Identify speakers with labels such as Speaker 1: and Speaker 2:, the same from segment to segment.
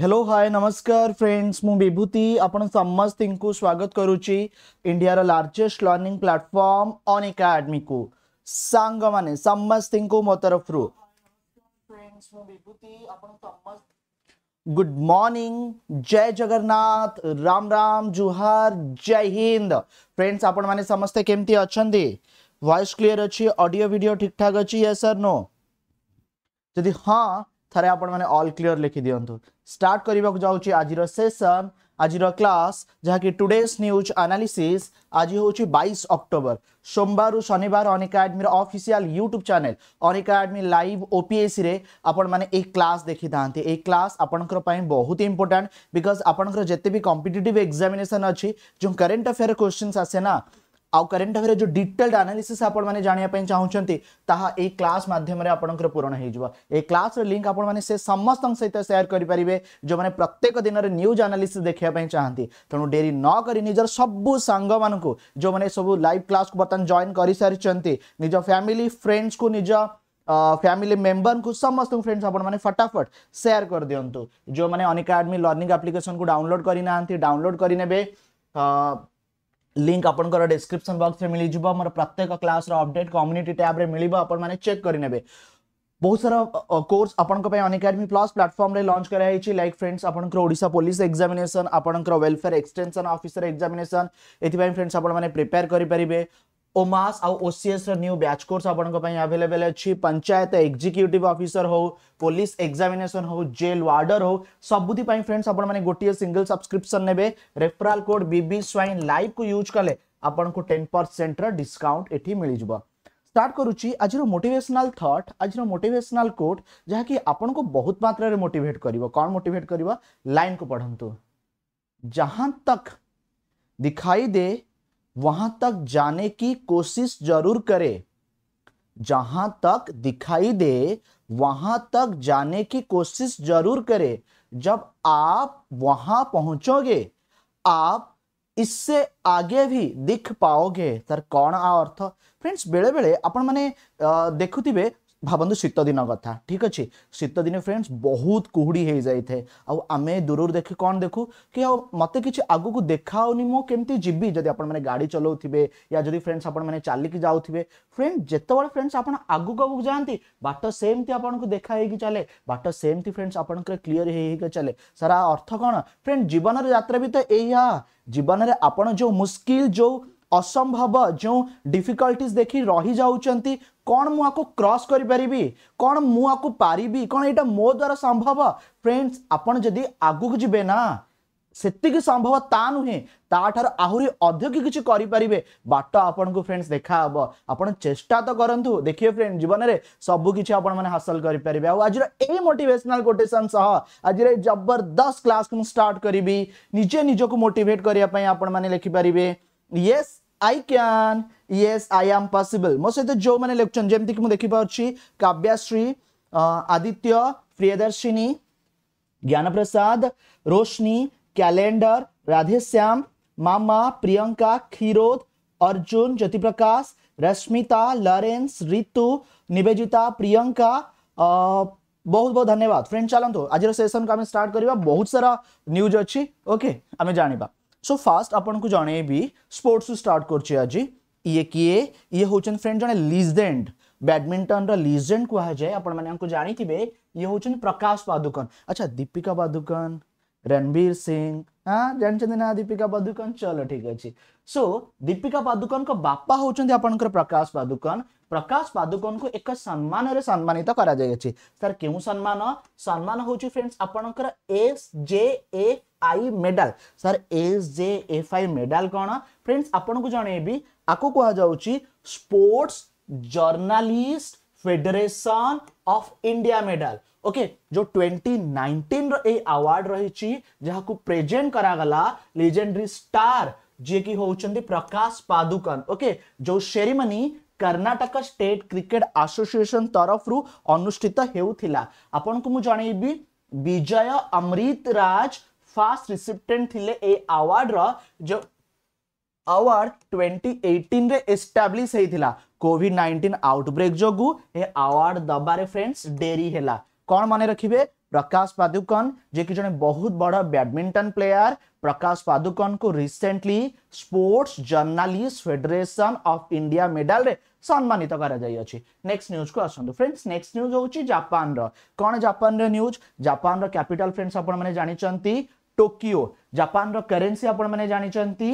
Speaker 1: Hello hi नमस्कार friends मु विभूति आपण समस्तଙ୍କୁ ସ୍ୱାଗତ କରୁଛି ଇଣ୍ଡିଆର ଲାର୍ଜେଷ୍ଟ ଲର୍ଣ୍ଣିଂ ପ୍ଲାଟଫର୍ମ ଅନ୍ ଏକାଡେମୀକୁ ସାଙ୍ଗମାନେ ସମସ୍ତଙ୍କୁ ମୋ ତରଫରୁ ଫ୍ରେଣ୍ଡସ୍ ମୁଁ ବିଭୂତି ଆପଣ ସମସ୍ତ गुड मॉर्निंग जय जगन्नाथ राम राम जुहार जय हिंद फ्रेंड्स आपण माने समस्ते केमती अच्छा वॉइस क्लियर अच्छी ऑडियो वीडियो ठीक ठाक अच्छी यस सर नो जदि हाँ ଥରେ ଆପଣମାନେ ଅଲ୍ କ୍ଲିଅର୍ ଲେଖିଦିଅନ୍ତୁ ଷ୍ଟାର୍ଟ କରିବାକୁ ଯାଉଛି ଆଜିର ସେସନ୍ ଆଜିର କ୍ଲାସ୍ ଯାହାକି ଟୁଡେଜ୍ ନ୍ୟୁଜ୍ ଆନାଲିସିସ୍ ଆଜି ହେଉଛି ବାଇଶ ଅକ୍ଟୋବର ସୋମବାରରୁ ଶନିବାର ଅନ୍ ଏକାଡେମୀର official YouTube channel Unacademy live ଓପିଏସ୍ସିରେ ଆପଣମାନେ ଏହି କ୍ଲାସ୍ ଦେଖିଥାନ୍ତି ଏହି କ୍ଲାସ୍ ଆପଣଙ୍କର ପାଇଁ ବହୁତ ଇମ୍ପୋର୍ଟାଣ୍ଟ ବିକଜ୍ ଆପଣଙ୍କର ଯେତେ ବି କମ୍ପିଟେଟିଭ୍ ଏକ୍ଜାମିନେସନ୍ ଅଛି ଯେଉଁ କରେଣ୍ଟ ଆଫେୟାର୍ କ୍ୱେଶ୍ଚିନ୍ସ ଆସେ ନା आउ करेन्ट अफेयर जो डिटेल्ड आनालीसीस आपने जानापी चाहते ताई क्लास मध्यम आपंकर पूरण हो क्लास लिंक आपने से समस्त सहित सेयार करेंगे जो मैंने प्रत्येक दिन में न्यूज आनालीसीस देखापी चाहती तेणु डेरी नक निजर सबू सांग जो मैंने सब लाइव क्लास को बर्तमान जॉन कर सारी निज फैमिली फ्रेंड्स को निज फैमिली मेंबर को समस्त फ्रेंड्स आप फटाफट सेयार कर दिंतु जो मैंने आडमी लर्निंग आप्लिकेसन को डाउनलोड करना डाउनलोड करेंगे लिंक आप डिस्क्रिप्सन बक्स में मिल जाव मोर प्रत्येक क्लास अपडेट कम्युनिटी टैब रे मिल आपण चेक करे बहुत सारा कोर्स आपकाडमी प्लस प्लाटफर्म लंच कराई लाइक फ्रेंड्स आपशा पुलिस एक्जामेसन आपंकर welfare extension officer examination friends आप प्रिपेयर करेंगे ओमास आउ ओसीएस न्यू बैच कोर्स आपण आभेलेबल अच्छी पंचायत एक्जिक्यूट अफिसर हो पुलिस एक्जामेसन हो जेल वार्डर हो सबुति फ्रेंड्स आपण गोटे सिंगल सब्सक्रिप्सन ने referral code B B Swain live को यूज कले आपण को टेन परसेंट रिस्काउंट ये मिल जाव स्टार्ट करुच्ची आज मोटिवेशनाल थट आज मोटेसनाल कोट जहाँकि आपन को बहुत मात्रा रे मोटिवेट कर कौन मोटिवेट कर लाइन को पढ़तु जहां तक दिखाई दे वहां तक जाने की कोशिश जरूर करे जहां तक दिखाई दे वहां तक जाने की कोशिश जरूर करे जब आप वहां पहुंचोगे आप इससे आगे भी दिख पाओगे तर कौन आ अर्थ फ्रेंड्स बेले बेले अपन मैंने देखुथिबे भावत शीत दिन कथ ठीक अच्छे शीत दिन फ्रेंड्स बहुत कुहड़ी हो जाए थे आम दूर देखे कौन देखू कि मत किसी आगे मुझे कमी जी जब आप गाड़ी चलाउे या जब फ्रेंड्स आपने चलिक जाऊे फ्रेंड जितेबाला फ्रेंड्स आप आगे आगे जाती बाट सेमती आपको देखाई चले बाट सेमती फ्रेंड्स आप क्लीयर हो चले सारा अर्थ कौन फ्रेंड जीवन रात भी तो यही जीवन में आप जो मुस्किल जो असंभव जो डिफिकल्टीज देखी रही जाऊँच कौन मुझे क्रस करी कौन मुझे पारि कौन ये मो द्वारा संभव फ्रेंड्स आपड़ जदि आगक जी ना से संभव ता नुहे आहुरी अधिक किसी करें बाट आपन को फ्रेंड्स देखा हे आप चेष्टा तो करूँ देखिए फ्रेंड जीवन में सबकि हासिल करेंगे आज मोटेसनाल कोटेसन सह आज जबरदस्त क्लास को स्टार्ट करी निजे निजक मोटेट करने लिखिपारे yes I can yes I am possible ମୋ ସହିତ ଯେଉଁମାନେ ଲେଖୁଛନ୍ତି ଯେମିତିକି ମୁଁ ଦେଖିପାରୁଛି କାବ୍ୟାଶ୍ରୀ ଆଦିତ୍ୟ ପ୍ରିୟଦର୍ଶିନୀ ज्ञानप्रसाद रोशनी कैलेंडर राधेश्याम मामा प्रियंका खीरोद अर्जुन ज्योति प्रकाश रश्मिता लरेन्स रितु निवेदिता प्रियंका आ, बहुत बहुत धन्यवाद फ्रेंड चलतु आज सेसन को आम स्टार्ट करवा बहुत सारा न्यूज अच्छी ओके आम जानवा सो फास्ट आपको जन स्पोर्टस स्पोर्ट्स स्टार्ट कर ये किए ये हूँ फ्रेंड जो लीजेंड बैडमिंटन रा कह जाए आपण जानते हैं ये हूँ प्रकाश पादुकन अच्छा दीपिका पादुकन रणबीर सिंह हाँ जानते ना दीपिका पादुकन चलो ठीक अच्छे सो दीपिका पादुकन को बापा हूँ आप प्रकाश पादुकन प्रकाश पादुकन को एक सम्मान रे सम्मानित करा जाय केउ सम्मान सम्मान होची फ्रेंड्स आपनकर S J A I medal sir S J F I medal कोन फ्रेंड्स आपन को आपको आको कहवा जाउची sports journalist federation of India medal okay जो 2019 रो ए अवार्ड रही जहाक प्रेजेंट करा गला लेजेंडरी स्टार जे की होउचंदी प्रकाश पादुकन ओके जो ceremony Karnataka state cricket association तरफ रु अनुष्ठित हेउथिला आपन को मु जणैबी विजय अमृत राज फास्ट रिसिप्टेंट थिले ए अवार्ड रो जो अवार्ड 2018 रे एस्टाब्लिश हेइथिला कोविड 19 आउटब्रेक जोगु ए अवार्ड दबारे फ्रेंड्स डेरी हेला କ'ଣ ମନେ ରଖିବେ ପ୍ରକାଶ ପାଦୁକନ ଯେ କି ଜଣେ ବହୁତ ବଡ଼ ବ୍ୟାଡମିଣ୍ଟନ ପ୍ଲେୟାର ପ୍ରକାଶ ପାଦୁକନଙ୍କୁ recently sports journalist federation of India ମେଡାଲରେ ସମ୍ମାନିତ କରାଯାଇଅଛି ନେକ୍ସଟ ନ୍ୟୁଜ୍କୁ ଆସନ୍ତୁ ଫ୍ରେଣ୍ଡସ୍ ନେକ୍ସଟ ନ୍ୟୁଜ୍ ହେଉଛି ଜାପାନର କ'ଣ ଜାପାନର ନ୍ୟୁଜ୍ ଜାପାନର କ୍ୟାପିଟାଲ ଫ୍ରେଣ୍ଡସ୍ ଆପଣମାନେ ଜାଣିଛନ୍ତି ଟୋକିଓ ଜାପାନର କରେନ୍ସି ଆପଣମାନେ ଜାଣିଛନ୍ତି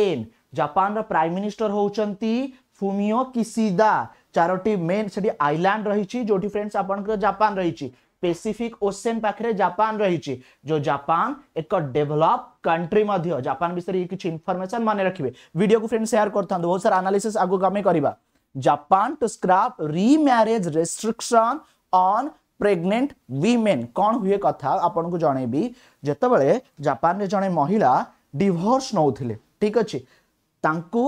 Speaker 1: ଏନ୍ ଜାପାନର ପ୍ରାଇମ୍ ମିନିଷ୍ଟର ହେଉଛନ୍ତି ଫୁମିଓ କିସିଦା চারোটি মেন সেটি আইল্যান্ড রয়েছে যেটি ফ্রেন্ডস আপনার জাপান রয়েছে পেসিফিক ওসেন পাখে জাপান রয়েছে যে জাপান এক ডেভেলপ कंट्री जापान विषय ये किसी इनफर्मेशन मान रखिए भिडियो को फ्रेंड सेयार कर बहुत सारा आनालीसीस आगे आम करवा Japan to scrap remarriage restriction on pregnant women कौन हुए कथा आपन को जनइबी जेतबेले जापान रे जने महिला डिवोर्स नौथिले ठीक अछि तांकू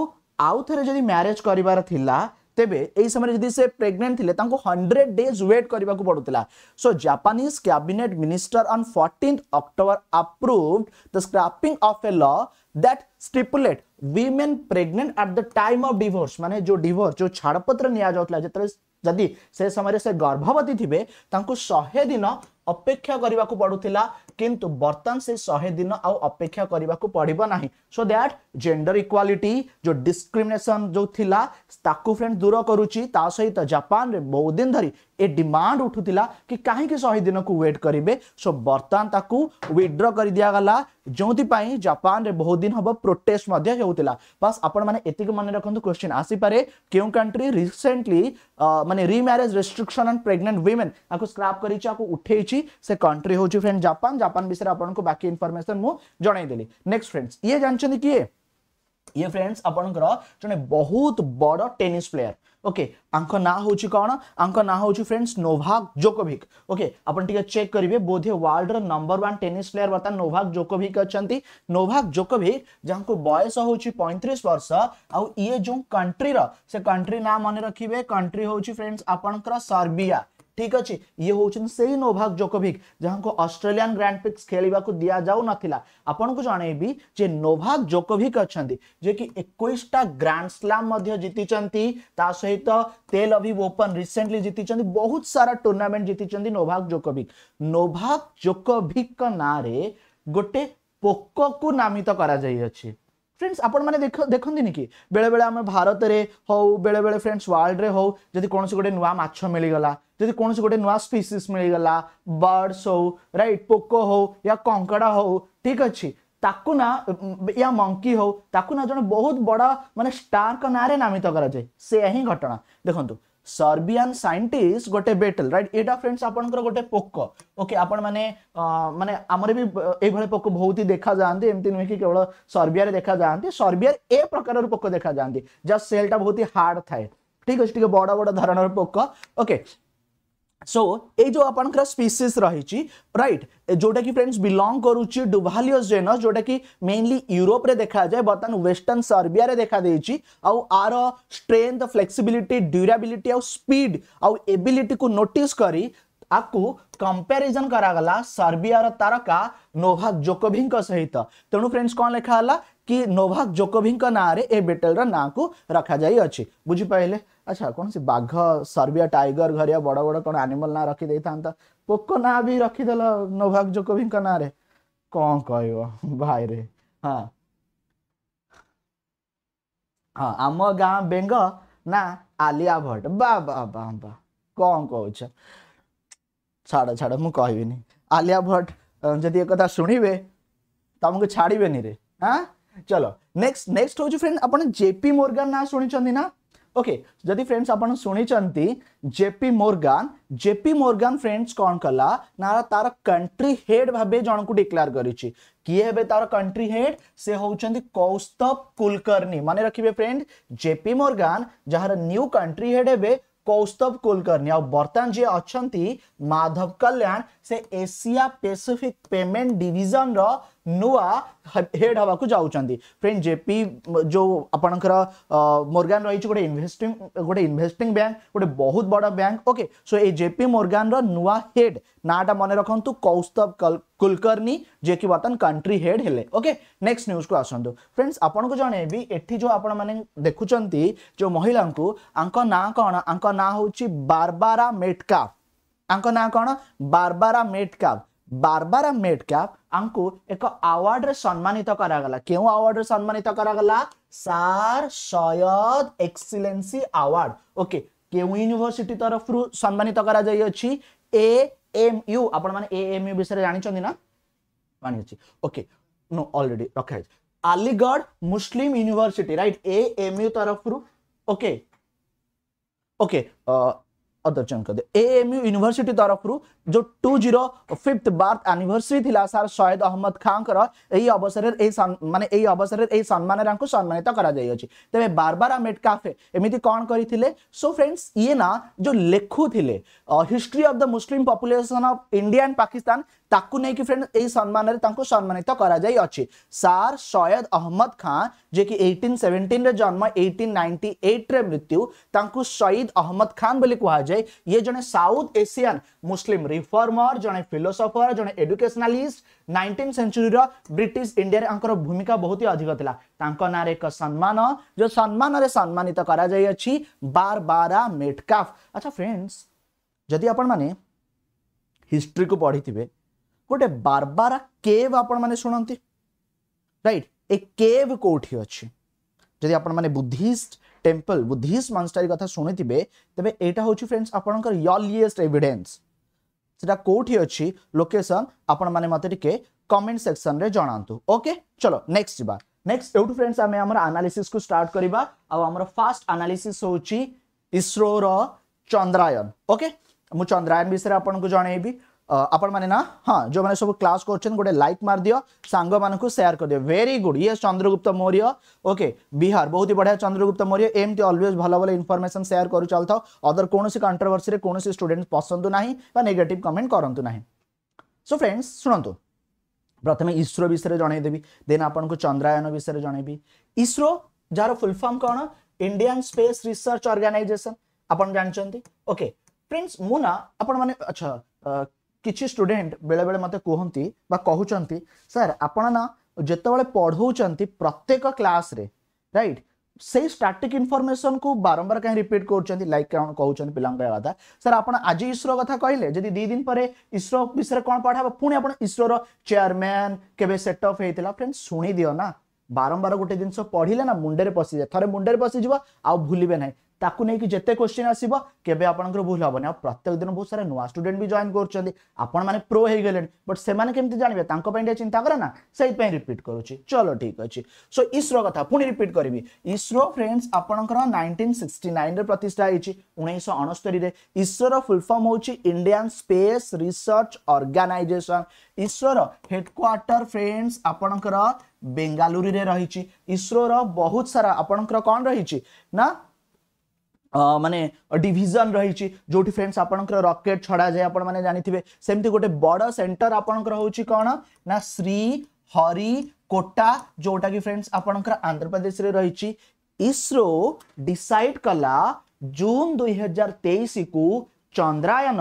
Speaker 1: आउ थरे जदी मैरिज करिवार थिला तेरे यही समय जी से प्रेगनेंट थे हंड्रेड डेज वेट करने को पड़ूगा so Japanese cabinet minister on fourteenth October approved the scrapping of a law that stipulate women pregnant at the time of divorce मानते जो डिर्स जो छाड़पत्र जदि से समय से गर्भवती थे शहे दिन अपेक्षा करने को पड़ूगा किंतु बर्तन से शहे दिन अपेक्षा करने को पड़े ना सो दैट जेंडर इक्वालिटी जो डिस्क्रिमिनेशन जो थी फ्रेंड दूर करुच्ता सहित जापान में बहुत दिन धरी ए डिमांड उठूला कि कहीं शहे दिन को व्वेट करेंगे सो बर्तन ताकू विड्र कर दिगला जो जापान बहुत दिन हम प्रोटेस्ट बास आपको मन रखु क्वेश्चन आसपे क्यों कंट्री रिसेंटली मानते remarriage restriction on pregnant women scrap कर उठेगी से कंट्री हूँ फ्रेंड जापान जापान विषय में बाकी इनफर्मेशन मुझे जनईदेली नेक्स्ट फ्रेंड्स ये जानते किए ये फ्रेंड्स आप जो बहुत बड़ टेनिस प्लेयर ओके okay, ना हूँ कौन आंक ना हूँ friends Novak Djokovic okay okay, आप चेक करेंगे बोधे world number one tennis player बर्तन नोभाक जोकोभिक अच्छा नोभाक जोकोभिक जहाँ बयस हूँ पैंतीस वर्ष आउ ये जो कंट्रीर से कंट्री ना मन रखिए कंट्री हूँ फ्रेंड्स आपंकर सर्बिया ঠিক আছে ইয়ে হচ্ছেন সেই নোভাক জোকোভিক যাহা অস্ট্রেলিয়ান গ্রান্ড পিক্স খেলবাকে দিয়া যাও নথিলা আপনার জনাইবি যে নোভাক জোকোভিক অনেক যে কি একুশটা গ্রান্ড স্লাম জিতিছেন তা সহিত তেল অভিভ ওপন রিসেন্টলি জিতিছেন বহুত সারা টুর্নামেন্ট জিতিছেন নোভাক জোকোভিক নোভাক জোকোভিক নাঁরে গোটে ପୋକକୁ ନାମିତ କରାଯାଇଅଛି ফ্রেন্ডস আপনার দেখতে কি বেড়ে বেড়ে আমি ভারতের হো বেড়ে বেড়ে ফ্রেন্ডস ওয়ার্ল্ডে হো যদি কোণী গোটে নূয়া মাছ মিলিগলা যদি কোণী গোটে নূয়া স্পিসিস মিলিগলা বার্ডস হো রাইট পোক হো ইয়া কঙ্কড়া হো ঠিক আছে ତାକୁ ନା ୟା ମଙ୍କି ହଉ ତାକୁ ନା ଜଣେ ବହୁତ ବଡ଼ ମାନେ ଷ୍ଟାରଙ୍କ ନାଁରେ ନାମିତ କରାଯାଏ ସେୟା ହିଁ ଘଟଣା ଦେଖନ୍ତୁ सर्बियन साइंटिस्ट गोटे बेटल राइट एटा फ्रेंड्स आपनकर गोटे पोक ओके आपण मैंने मानने हमरे भी ये भले पोक बहुत ही देखा जानते एमती नहीं कि केवल सर्बिया देखा जाती सर्बिया ए प्रकार पोक देखा जाती जस्ट सेलटा बहुत ही हार्ड थाए ठीक अच्छे बड़ बड़ धारणर पोक ओके सो so, ए जो आपंकर स्पीसीस रही रईट जोटा कि फ्रेंड्स बिलंग कर डुभालिओस जेनस जोटा कि मेनली यूरोप रे देखा जाए बर्तमान वेस्टर्न सर्बिया रे देखा देछि आउ आर स्ट्रेंथ फ्लेक्सिबिलिटी ड्यूराबिलिटी आउ स्पीड आउ एबिलिटी को नोटिस करी आपको कंपेरिजन करागला सर्बिया तारका नोभाक जोकोभी सहित तेणु फ्रेंड्स कौन लेखाला कि नोभाक जोकोभिंक ना बेटल नाँ को रखा जाए बुझिपारे ଆଚ୍ଛା କୌଣସି ବାଘ ସର୍ବିଆ ଟାଇଗର ଘରିଆ ବଡ଼ ବଡ଼ କ'ଣ ଆନିମଲ ନାଁ ରଖିଦେଇଥାନ୍ତ ପୋକ ନାଁ ବି ରଖିଦେଲ ନୋଭାକ ଜୋକୋଭିଙ୍କ ନାଁରେ କ'ଣ କହିବ ଭାଇରେ ହଁ ହଁ ଆମ ଗାଁ ବେଙ୍ଗ ନା ଆଲିଆ ଭଟ୍ଟ ବା ବା ବା ବା କ'ଣ କହୁଛ ଛାଡ଼ ଛାଡ଼ ମୁଁ କହିବିନି ଆଲିଆ ଭଟ୍ଟ ଯଦି ଏ କଥା ଶୁଣିବେ ତମକୁ ଛାଡ଼ିବେନି ରେ ହଁ ଚଲୋ ନେକ୍ସଟ ନେକ୍ସଟ ହେଉଛି ଫ୍ରେଣ୍ଡ ଆପଣ ଜେପି ମୋର୍ଗାନ ନାଁ ଶୁଣିଛନ୍ତି ନା ओके जदि फ्रेंड्स आप शुणी JP Morgan JP Morgan friends कौन कला ना तार कंट्री हेड भाव जन को डिक्लेयर करिछि किए तार कंट्री हेड से होंगे कौस्तभ कुलकर्णी मन रखिए फ्रेंड जेपी मोर्गान जार न्यू कंट्री हेड हे कौस्तभ कुलकर्णी आर्तमान जी अच्छा माधव कल्याण ସେ ଏସିଆ ପେସିଫିକ୍ ପେମେଣ୍ଟ ଡିଭିଜନର ନୂଆ ହେଡ୍ ହେବାକୁ ଯାଉଛନ୍ତି ଫ୍ରେଣ୍ଡ ଜେପି ଯେଉଁ ଆପଣଙ୍କର ମୋର୍ଗାନ ରହିଛି ଗୋଟେ ଇନଭେଷ୍ଟିଂ ଗୋଟେ ଇନଭେଷ୍ଟିଂ ବ୍ୟାଙ୍କ ଗୋଟେ ବହୁତ ବଡ଼ ବ୍ୟାଙ୍କ ଓକେ ସୋ ଏଇ ଜେପି ମୋର୍ଗାନର ନୂଆ ହେଡ୍ ନାଁଟା ମନେ ରଖନ୍ତୁ କୌସ୍ତବ କୁଲକର୍ଣ୍ଣି ଯିଏକି ବର୍ତ୍ତମାନ କଣ୍ଟ୍ରି ହେଡ୍ ହେଲେ ଓକେ ନେକ୍ସଟ ନ୍ୟୁଜ୍କୁ ଆସନ୍ତୁ ଫ୍ରେଣ୍ଡସ୍ ଆପଣଙ୍କୁ ଜଣେଇବି ଏଠି ଯେଉଁ ଆପଣମାନେ ଦେଖୁଛନ୍ତି ଯେଉଁ ମହିଳାଙ୍କୁ ଆଙ୍କ ନାଁ କ'ଣ ଆଙ୍କ ନାଁ ହେଉଛି ବାରବାରା ମେଟକାଫ ତାଙ୍କ ନାଁ କ'ଣ ବାରବାରା ମେଟକାପ୍ ବାରବାରା ମେଟକାପ୍ ଆଙ୍କୁ ଏକ ଆୱାର୍ଡରେ ସମ୍ମାନିତ କରାଗଲା କେଉଁ ଆୱାର୍ଡରେ ସମ୍ମାନିତ କରାଗଲା sir Syed excellence award okay କେଉଁ ୟୁନିଭର୍ସିଟି ତରଫରୁ ସମ୍ମାନିତ କରାଯାଇଅଛି ଏ ଏମ୍ ୟୁ ଆପଣମାନେ ଏ ଏମ୍ ୟୁ ବିଷୟରେ ଜାଣିଛନ୍ତି ନା ଜାଣିଅଛି ଓକେ ନୋ ଅଲରେଡି ରଖାଯାଇଛି Aligarh Muslim university right A M U ତରଫରୁ ଓକେ ଓକେ অধৰ জনক এএমইউ युनिवৰ্সিটিৰ طرفৰু যো 205th बर्थ એનিভাৰ্চাৰি থিলা স্যার সৈয়দ আহমদ খানকৰ এই অবসৰত এই মানে এই অবসৰত এই সন্মানৰাকক সন্মানিত কৰা যায়ে চি তebe barbara metkafe এমিতি কোন কৰি থিলে সো ফ্ৰেণ্ডছ ইয়ে না যো লেখু থিলে history of the muslim population of India and Pakistan ताकू नहीं कि फ्रेंड यही सम्मान तो सम्मानित तो कर सार सयद अहमद खाँ जे कि एटीन रे जन्म एटीन नाइंटी एट रे मृत्यु सईद अहमद खान बोली कह जाए ये जन साउथ एशियन मुस्लिम रिफर्मर जन फिलोसफर जन educationalist nineteen century British India भूमिका बहुत ही अधिक था ना एक सम्मान जो सम्मान सम्मानित कर बार बारा मेटकाफ अच्छा फ्रेंड्स जदि आप हिस्ट्री को पढ़ी थे गोटे बारबारा केव आपंट राइट ए केव कौट अच्छी आपने बुद्धिस्ट टेम्पल बुद्धिस्ट मनस्टारी क्या शुणी तेज एटा हूँ फ्रेंड्स आपंकर एविडेन्स कौटी अच्छी लोकेसन आपण मैंने मत कमेंट सेक्शन में जनातु ओके चलो नेक्स्ट जी नेक्स्ट यूट फ्रेंड्स आम आम को स्टार्ट आम फास्ट आनालीसी होस्रोर चंद्रायन ओके मु चंद्रायन विषय आपको जनइबी आपण मैंने ना हाँ जो मैंने सब क्लास कर लाइक मार दियो सांग मान सेयार कर दियो वेरी गुड ये चंद्रगुप्त मौर्य ओके बिहार बहुत ही बढ़िया चंद्रगुप्त मौर्य एमती अलवेज भल भल इनफर्मेसन सेयार चल था अदर कौन कंट्रोवर्सी में कौन स्टूडेंट पसंद ना नेगेट कमेंट करूँ ना सो फ्रेंड्स शुणु प्रथम इसरो विषय जनईदेवी देन आपको चंद्रायन विषय जनईबि इसरो जार फुलफर्म कौन इंडियन स्पेस रिसर्च अर्गानाइजेसन आप जानते ओके फ्रेंड्स मुना आपण मैंने अच्छा किसी स्टूडेंट बेले बेले मत कहते कहते सर आपण जोबले पढ़ाऊँ प्रत्येक क्लास रे राइट से स्टाटिक इनफर्मेसन को बारंबार कहीं रिपीट कर लाइक कौन कौन पिला सर आप आज इसरो क्या कहले जी दिदिन पर इसरो विषय कौन पढ़ा पुणी आप इसरोर चेयरमैन केटअप होता फ्रेंड शुणी दिना बारंबार गोटे जिन पढ़ले ना मुंडे पशि जाए थे मुंडे पशिज आ भूलिए ତାକୁ ନେଇକି ଯେତେ କୋଶ୍ଚିନ୍ ଆସିବ କେବେ ଆପଣଙ୍କର ଭୁଲ ହେବନି ଆଉ ପ୍ରତ୍ୟେକ ଦିନ ବହୁତ ସାରା ନୂଆ ଷ୍ଟୁଡେଣ୍ଟ ବି ଜଏନ୍ କରୁଛନ୍ତି ଆପଣମାନେ ପ୍ରୋ ହେଇଗଲେଣି ବଟ୍ ସେମାନେ କେମିତି ଜାଣିବେ ତାଙ୍କ ପାଇଁ ଟିକେ ଚିନ୍ତା କର ନା ସେଇଥିପାଇଁ ରିପିଟ୍ କରୁଛି ଚଲୋ ଠିକ୍ ଅଛି ସୋ ଇସ୍ରୋ କଥା ପୁଣି ରିପିଟ୍ କରିବି ଇସ୍ରୋ ଫ୍ରେଣ୍ଡସ୍ ଆପଣଙ୍କର ନାଇନଟିନ୍ ସିକ୍ସଟି ନାଇନ୍ରେ ପ୍ରତିଷ୍ଠା ହେଇଛି ଉଣେଇଶହ ଅଣସ୍ତରୀରେ ଇସ୍ରୋର ଫୁଲ୍ ଫର୍ମ ହେଉଛି ଇଣ୍ଡିଆନ୍ ସ୍ପେସ୍ ରିସର୍ଚ୍ଚ ଅର୍ଗାନାଇଜେସନ୍ ଇସ୍ରୋର ହେଡ଼କ୍ୱାର୍ଟର ଫ୍ରେଣ୍ଡସ୍ ଆପଣଙ୍କର ବେଙ୍ଗାଲୁରୁରେ ରହିଛି ଇସ୍ରୋର ବହୁତ ସାରା ଆପଣଙ୍କର କ'ଣ ରହିଛି ନା माने डिजन रही जो फ्रेंड्स आप रकेट छड़ा जाए आप जानते सेमती गोटे बड़ सेन्टर आपंकर कौन ना श्री हरि कोटा जोटा कि फ्रेंड्स आप आंध्र प्रदेश में रही इसरो डिसाइड कला जून दुई हजार तेईस को चंद्रायन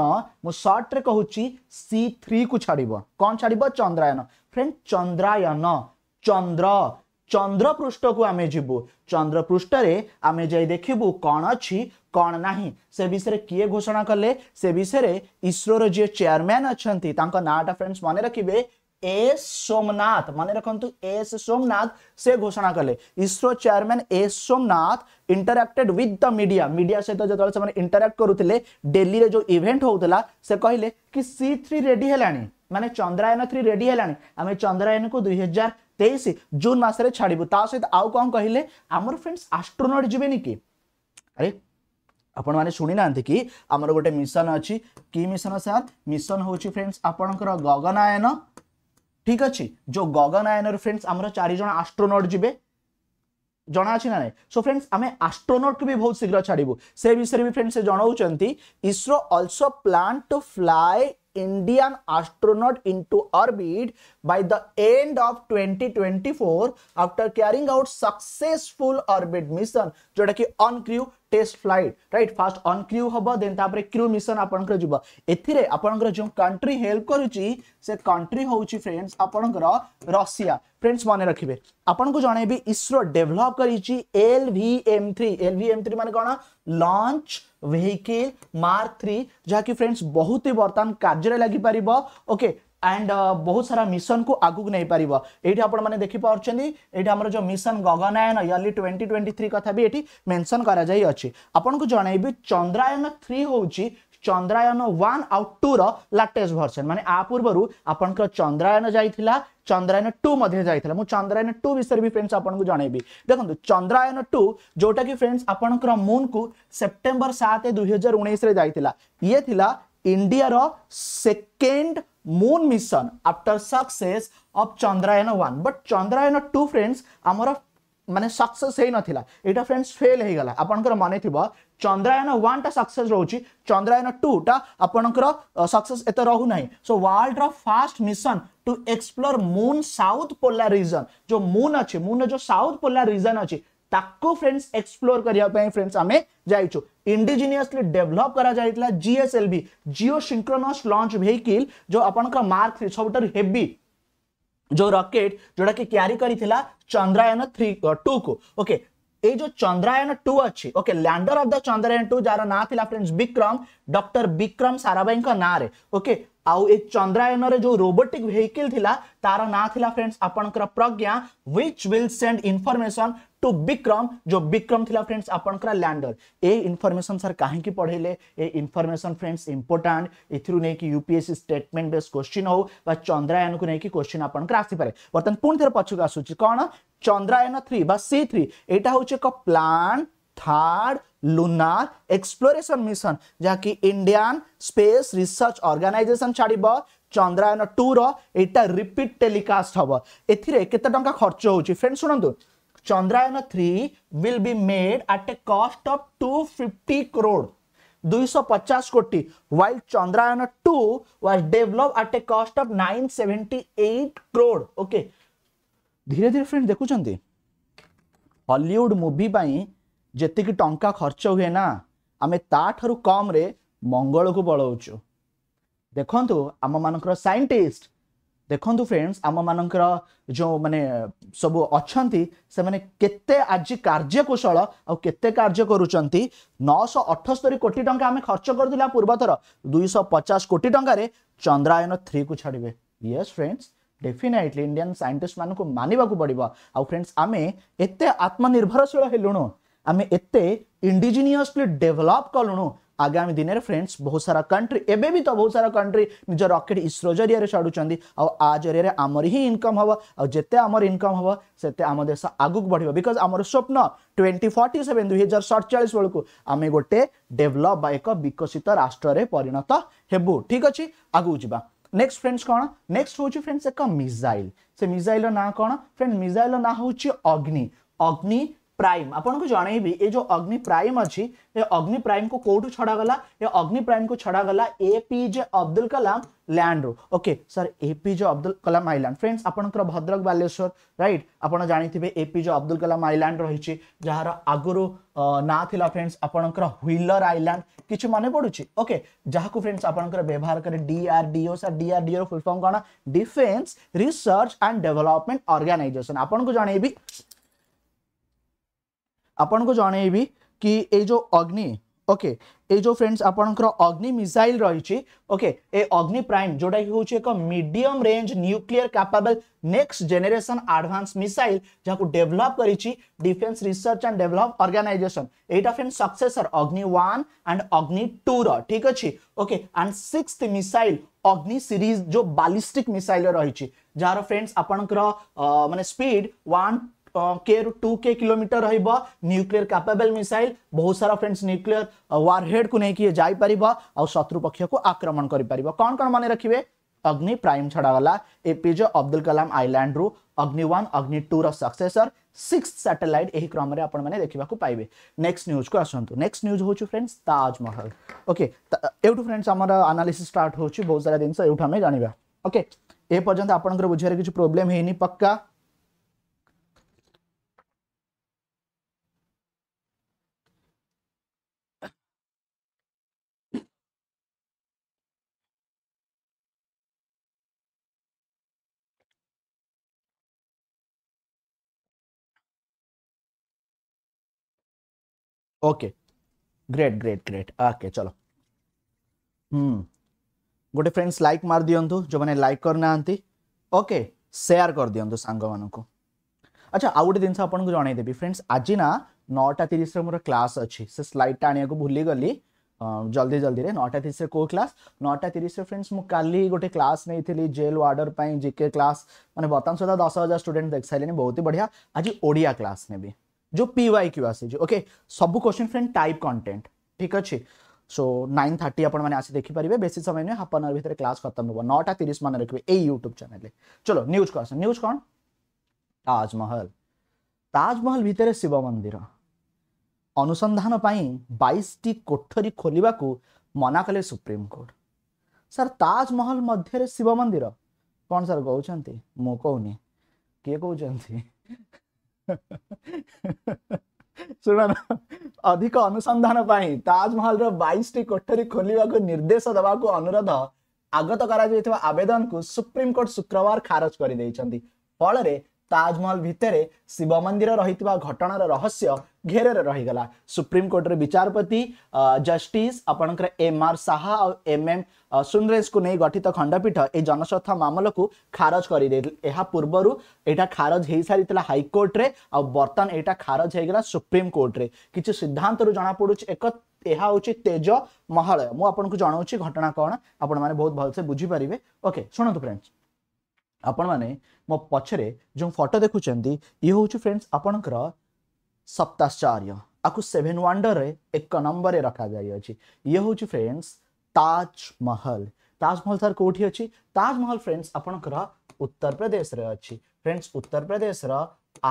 Speaker 1: मुट्रे कहि सी थ्री को छाड़ कौन छाड़ चंद्रायन फ्रेंड चंद्रायन चंद्र चंद्र पृष्ठ को आम जीव चंद्रपृष्ठ आम जा देखू कण अच्छी कण ना से विषय किए घोषणा कले से विषय इसरो जी चेयरमैन अच्छा नाटा फ्रेंड्स मन रखिए ए सोमनाथ मन रखु एस सोमनाथ से घोषणा कले ISRO chairman S Somnath interacted with the media media सहित जो इंटराक्ट करुले डेली जो इवेंट होता से कहले कि सी थ्री रेडी मानने चंद्रायन थ्री रेडी आम चंद्रायन को दुई हजार তেইশ জুন মাসে ছাড়বু তা সহিত আউ কম কহিলে আমার ফ্রেন্ডস আস্ট্রোনট যাবেনি কি আরে ଆପଣମାନେ ଶୁଣିନାହାନ୍ତି କି ଆମର ଗୋଟେ ମିଶନ ଅଛି କି ମିଶନ ସାର୍ ମିଶନ ହେଉଛି ଫ୍ରେଣ୍ଡସ୍ ଆପଣଙ୍କର ଗଗନାୟନ ଠିକ୍ ଅଛି ଯେଉଁ ଗଗନାୟନରୁ ଫ୍ରେଣ୍ଡସ୍ ଆମର ଚାରିଜଣ ଆଷ୍ଟ୍ରୋନଟ୍ ଯିବେ ଜଣା ଅଛି ନା ନାହିଁ ସୋ ଫ୍ରେଣ୍ଡସ୍ ଆମେ ଆଷ୍ଟ୍ରୋନଟ୍କୁ ବି ବହୁତ ଶୀଘ୍ର ଛାଡ଼ିବୁ ସେ ବିଷୟରେ ବି ଫ୍ରେଣ୍ଡସ୍ ସେ ଜଣାଉଛନ୍ତି ISRO also plan to fly Indian astronaut into orbit by the end of 2024 after carrying out successful orbit mission जो कि on crew test flight right first ଅନ୍ କ୍ୟୁ ହବ ଦେନ୍ ତାପରେ କ୍ୟୁ ମିଶନ ଆପଣଙ୍କର ଯିବ ଏଥିରେ ଆପଣଙ୍କର ଯେଉଁ କଣ୍ଟ୍ରି ହେଲ୍ପ କରୁଛି ସେ କଣ୍ଟ୍ରି ହେଉଛି ଫ୍ରେଣ୍ଡସ୍ ଆପଣଙ୍କର ରଷିଆ ଫ୍ରେଣ୍ଡସ୍ ମନେ ରଖିବେ ଆପଣଙ୍କୁ ଜଣେଇବି ଇସ୍ରୋ ଡେଭଲପ୍ କରିଛି L V M three L V M three ମାନେ କ'ଣ ଲଞ୍ଚ ভেহিকেল মার্ক থ্রি যা কি ফ্রেন্ডস বহুত বর্তমান কার্যরে লাগিপার ওকে ଆଣ୍ଡ ବହୁତ ସାରା ମିଶନକୁ ଆଗକୁ ନେଇପାରିବ ଏଇଠି ଆପଣମାନେ ଦେଖିପାରୁଛନ୍ତି ଏଇଠି ଆମର ଯେଉଁ mission Gaganyaan early twenty twenty three କଥା ବି ଏଠି ମେନସନ୍ କରାଯାଇଅଛି ଆପଣଙ୍କୁ ଜଣାଇବି ଚନ୍ଦ୍ରାୟନ ଥ୍ରୀ ହେଉଛି চন্দ্রায়ন ওয়ান আউ টুর লাটেস্ট ভর্সন মানে আ পূর্বর আপনার চন্দ্রায়ন যাই চন্দ্রায়ন টু মধ্যে যাই মু চন্দ্রায়ন টু বিষয়ে বি ফ্রেন্ডস আপনার জনাইবি দেখুন চন্দ্রায়ন টু যেটা কি ফ্রেন্ডস আপনার মুন কু সেপ্টেম্বর সাত দুই হাজার উনিশে যাই ইয়ে লা ইন্ডিয়ার second moon mission after success of chandrayaan 1 but chandrayaan 2 friends amara মানে सक्सेस হই নথিলা এটা फ्रेंड्स ফেল হই গলা আপনকৰ মনে থিব চন্দ্রায়ন 1 টা सक्सेस ৰহুচি চন্দ্রায়ন 2 টা আপনকৰ सक्सेस এত ৰহু নাই সো ওয়ার্ল্ড ৰ first mission to explore moon south polar region जो মুন আছে মুন ৰ जो সাউথ পোলার রিজন আছে ତାକୁ ଫ୍ରେଣ୍ଡସ୍ ଏକ୍ସପ୍ଲୋର କରିବା ପାଇଁ ଫ୍ରେଣ୍ଡସ୍ ଆମେ ଯାଇଛୁ इंडिजिनियसली डेभलप कर GSLV geosynchronous launch vehicle जो आपण मार्क थ्री सब हेवी जो रकेट जोटा कि क्यारी कर चंद्रायन थ्री टू को ओके ये जो चंद्रायन टू अच्छी okay lander of the Chandrayaan two जार ना थी फ्रेंड्स विक्रम डॉक्टर विक्रम साराभाई ना ओके आउ ए चंद्रायन जो रोबोटिक वेहकिल तार ना थिला फ्रेंड्स आपनकर Pragyan which will send information to Vikram जो विक्रम थी फ्रेंड्स आपनकर लैंडर ए इनफॉरमेशन सर कहीं पढ़े ए इनफॉरमेशन फ्रेंड्स इंपोर्टेंट एथिरु नै यूपीएससी स्टेटमेंट बेस क्वेश्चन हो चंद्रायन को लेकिन क्वेश्चन आपनकर आसपे बर्तमान पुणी थे पचक पछु आसु छी कोन चंद्रयान 3 बा सी3 एटा होचे थार्ड लुनार एक्सप्लोरेशन मिशन जहाँकि इंडियान स्पेस रिसर्च अर्गानाइजेसन छाड़ चंद्रायन टू रिपीट टेलिकास्ट हम एत केते खर्च हो फ्रेंड्स शुणु Chandrayaan three will be made at a cost of 250 crore 250 कोटी while Chandrayaan two was develop at a cost of 978 crore okay धीरे धीरे फ्रेंड देखुं हलिउड मुवी जी टा खर्च हुए ना आम ताठ कम्रे मंगल को बढ़ाऊ देखु आम मान सैंटिस्ट ଦେଖନ୍ତୁ ଫ୍ରେଣ୍ଡସ୍ ଆମମାନଙ୍କର ଯେଉଁମାନେ ସବୁ ଅଛନ୍ତି ସେମାନେ କେତେ ଆଜି କାର୍ଯ୍ୟକୁଶଳ ଆଉ କେତେ କାର୍ଯ୍ୟ କରୁଛନ୍ତି ନଅଶହ ଅଠସ୍ତରୀ କୋଟି ଟଙ୍କା ଆମେ ଖର୍ଚ୍ଚ କରିଥିଲେ ପୂର୍ବଥର ଦୁଇଶହ ପଚାଶ କୋଟି ଟଙ୍କାରେ ଚନ୍ଦ୍ରାୟନ ଥ୍ରୀକୁ ଛାଡ଼ିବେ ୟେସ୍ ଫ୍ରେଣ୍ଡସ୍ ଡେଫିନାଇଟଲି ଇଣ୍ଡିଆନ୍ ସାଇଣ୍ଟିଷ୍ଟମାନଙ୍କୁ ମାନିବାକୁ ପଡ଼ିବ ଆଉ ଫ୍ରେଣ୍ଡସ୍ ଆମେ ଏତେ ଆତ୍ମନିର୍ଭରଶୀଳ ହେଲୁଣୁ ଆମେ ଏତେ ଇଣ୍ଡିଜିନିୟସଲି ଡେଭଲପ୍ କଲୁଣୁ आगामी दिन में फ्रेंड्स बहुत सारा कंट्री एवं भी तो बहुत सारा कंट्री निज रकेट इसरो जरिए छाड़ुंट आ जरिए आमर ही इनकम हम आते आम इनकम हम से आम देश आगक बढ़ बिकज आम स्वप्न ट्वेंटी फर्टी सेवेन दुई हजार सतचाश बेलू आम गोटे डेभलप एक विकसित राष्ट्र परिणत हेबू ठीक अच्छे आगू जा नेक्स्ट फ्रेंड्स कौन नेक्स्ट हूँ फ्रेंड्स एक मिजाइल से मिजाइल ना कौन फ्रेंड मिजाइल ना हूँ अग्नि अग्नि प्राइम आपको जन जो अग्नि प्राइम अच्छी अग्नि प्राइम को कौटू छड़गला ये अग्नि प्राइम को छड़गला एपीजे अब्दुल कलाम लैंड रु okay sir APJ Abdul Kalam island friends आपंकर भद्रक बालेश्वर रईट आप जानी एपीजे अब्दुल कलाम आईलैंड रही जार आगुरी ना थिला फ्रेंड्स आपंकर ह्विलर आईलैंड कि मन पड़ू ओके जहाँ फ्रेंड्स आपंकर व्यवहार करें डीआरडीओ सर डीआरडीओ फुल कौन defence research and development organisation आपको जनईबी ଆପଣଙ୍କୁ ଜଣେଇବି କି ଏଇ ଯେଉଁ ଅଗ୍ନି ଓକେ ଏଇ ଯେଉଁ ଫ୍ରେଣ୍ଡସ୍ ଆପଣଙ୍କର ଅଗ୍ନି ମିସାଇଲ୍ ରହିଛି ଓକେ ଏ ଅଗ୍ନି ପ୍ରାଇମ୍ ଯେଉଁଟାକି ହେଉଛି ଏକ medium range nuclear capable next generation advanced missile ଯାହାକୁ ଡେଭଲପ୍ କରିଛି defence research and develop organisation ଏଇଟା friend successor Agni one and Agni ଟୁର ଠିକ୍ ଅଛି okay and sixth missile Agni series ଯେଉଁ ବାଲିଷ୍ଟିକ୍ ମିସାଇଲ୍ ରହିଛି ଯାହାର ଫ୍ରେଣ୍ଡସ୍ ଆପଣଙ୍କର ମାନେ speed one K to K kilometre nuclear capable missile बहुत सारा फ्रेंड्स न्यूक्लियर वारहेड को नहीं जापर आ शत्रुपक्ष को आक्रमण कर कौन कौन मन रखिए अग्नि प्राइम छड़ागला एपीजे अब्दुल कलाम आईलैंड रु अग्नि वन अग्नि टू रक्सेसर सिक्स सैटेलाइट यही क्रम में देखा पाइबे नेक्स्ट न्यूज को आसतु नेक्स्ट न्यूज हूँ फ्रेंड्स ताजमहल ओके एवं फ्रेंड्स आम आनालीसी स्टार्ट हो बहुत सारा जिन ये जानवा ओके ए पर्यटन आपंकर बुझे किसी प्रोब्लेम है पक्का okay great great great okay चलो हम्म गोटे फ्रेंड्स लाइक मार दिंतु जो मैंने लाइक करना ओके सेयार कर दिंतु सांग मानक अच्छा आउ गोटे जिनस जनईदेवि फ्रेंड्स आज ना नौटा तीस मोर क्लास अच्छी से स्लाइड आने को भूली गली जल्दी जल्दी नौटा तीस कौ क्लास नौटा तीस फ्रेंड्स मुझे गोटे क्लास नहीं थी जेल वार्डर जिके क्लास मैंने बर्तमान सुधा दस हजार स्टूडेंट देख सारे बहुत ही बढ़िया आज ओडिया क्लास नेबी जो पी वाई क्यू आसीजी ओके सब क्वेश्चन फ्रेंड टाइप कंटेंट ठीक अच्छे सो नाइन थर्टी आपने आसी देखिपारे बेस समय नुए हाफ आन आवर भर क्लास खत्म हो नौटा तीस मन रखे ये यूट्यूब चैनल चलो न्यूज को आस न्यूज कौन ताजमहल ताजमहल भितर शिव मंदिर अनुसंधान बैश टी कोठरी खोल को मना कले सुप्रीमकोर्ट सर ताजमहल मध्य शिव मंदिर कौन सर कहते मुँह किए कौन सोराना अधिक अनुसन्धान पाए ताजमहल र 22 कोठरी खोली बाको निर्देश दबाको अनुरोध अगत करा जेत आवेदन कु सुप्रीम कोर्ट शुक्रबार खारज कर दिइ ତାଜମହଲ ଭିତରେ ଶିବ ମନ୍ଦିର ରହିଥିବା ଘଟଣାର ରହସ୍ୟ ଘେରରେ ରହିଗଲା ସୁପ୍ରିମକୋର୍ଟର ବିଚାରପତି ଜଷ୍ଟିସ୍ ଆପଣଙ୍କର ଏମ୍ ଆର୍ ଶାହା ଆଉ ଏମ୍ ଏମ୍ ସୁନରେଶଙ୍କୁ ନେଇ ଗଠିତ ଖଣ୍ଡପୀଠ ଏହି ଜନସ୍ୱାର୍ଥ ମାମଲାକୁ ଖାରଜ କରିଦେଇଥିଲେ ଏହା ପୂର୍ବରୁ ଏଇଟା ଖାରଜ ହେଇସାରିଥିଲା ହାଇକୋର୍ଟରେ ଆଉ ବର୍ତ୍ତମାନ ଏଇଟା ଖାରଜ ହେଇଗଲା ସୁପ୍ରିମକୋର୍ଟରେ କିଛି ସିଦ୍ଧାନ୍ତରୁ ଜଣାପଡ଼ୁଛି ଏକ ଏହା ହେଉଛି ତେଜ ମହାଳୟ ମୁଁ ଆପଣଙ୍କୁ ଜଣାଉଛି ଘଟଣା କ'ଣ ଆପଣମାନେ ବହୁତ ଭଲସେ ବୁଝିପାରିବେ ଓକେ ଶୁଣନ୍ତୁ ଫ୍ରେଣ୍ଡସ୍ ଆପଣମାନେ ମୋ ପଛରେ ଯେଉଁ ଫଟୋ ଦେଖୁଛନ୍ତି ଇଏ ହେଉଛି ଫ୍ରେଣ୍ଡସ୍ ଆପଣଙ୍କର ସପ୍ତାଶ୍ଚର୍ଯ୍ୟ ଆକୁ ସେଭେନ୍ ୱାଣ୍ଡରରେ ଏକ ନମ୍ବରରେ ରଖାଯାଇଅଛି ଇଏ ହେଉଛି ଫ୍ରେଣ୍ଡସ୍ ତାଜମହଲ ତାଜମହଲ ସାର୍ କେଉଁଠି ଅଛି ତାଜମହଲ ଫ୍ରେଣ୍ଡସ୍ ଆପଣଙ୍କର ଉତ୍ତରପ୍ରଦେଶରେ ଅଛି ଫ୍ରେଣ୍ଡସ୍ ଉତ୍ତରପ୍ରଦେଶର